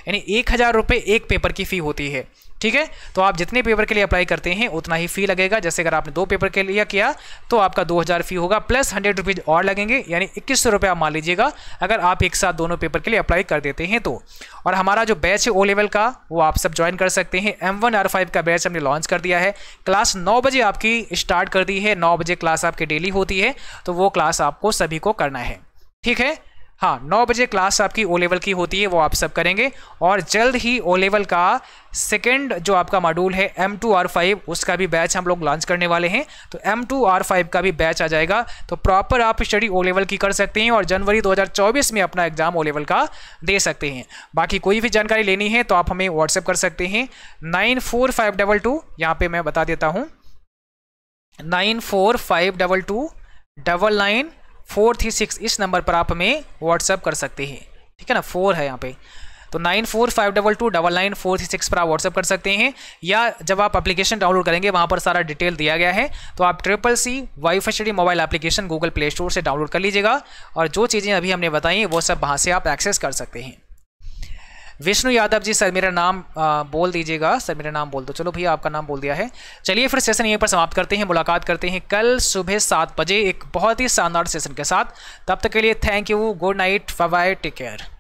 यानी एक हज़ार रुपये एक पेपर की फ़ी होती है ठीक है तो आप जितने पेपर के लिए अप्लाई करते हैं उतना ही फ़ी लगेगा जैसे अगर आपने दो पेपर के लिए किया तो आपका दो हज़ार फ़ी होगा प्लस हंड्रेड रुपीज़ और लगेंगे यानी इक्कीस सौ रुपया आप मान लीजिएगा अगर आप एक साथ दोनों पेपर के लिए अप्लाई कर देते हैं तो और हमारा जो बैच है ओ लेवल का वो आप सब ज्वाइन कर सकते हैं एम वन आर फाइव का बैच हमने लॉन्च कर दिया है क्लास नौ बजे आपकी स्टार्ट कर दी है नौ बजे क्लास आपकी डेली होती है तो वो क्लास आपको सभी को करना है ठीक है हाँ नौ बजे क्लास आपकी ओ लेवल की होती है वो आप सब करेंगे और जल्द ही ओ लेवल का सेकेंड जो आपका मॉड्यूल है एम टू आर फाइव उसका भी बैच हम लोग लॉन्च करने वाले हैं तो एम टू आर फाइव का भी बैच आ जाएगा तो प्रॉपर आप स्टडी ओ लेवल की कर सकते हैं और जनवरी 2024 में अपना एग्जाम ओ लेवल का दे सकते हैं बाकी कोई भी जानकारी लेनी है तो आप हमें व्हाट्सएप कर सकते हैं nine four five double two यहाँ पर मैं बता देता हूँ nine four five double two double nine four three six इस नंबर पर आप हमें व्हाट्सअप कर सकते हैं ठीक है ना फोर है यहाँ पे तो nine four five double two double nine four three six पर आप व्हाट्सअप कर सकते हैं या जब आप एप्लीकेशन डाउनलोड करेंगे वहाँ पर सारा डिटेल दिया गया है तो आप triple C wifi study mobile application Google play store से डाउनलोड कर लीजिएगा और जो चीज़ें अभी हमने बताई वो सब वहाँ से आप एक्सेस कर सकते हैं विष्णु यादव जी सर मेरा नाम आ, बोल दीजिएगा सर मेरा नाम बोल दो चलो भैया आपका नाम बोल दिया है चलिए फिर सेशन यहीं पर समाप्त करते हैं मुलाकात करते हैं कल सुबह सात बजे एक बहुत ही शानदार सेशन के साथ तब तक के लिए thank you good night bye take care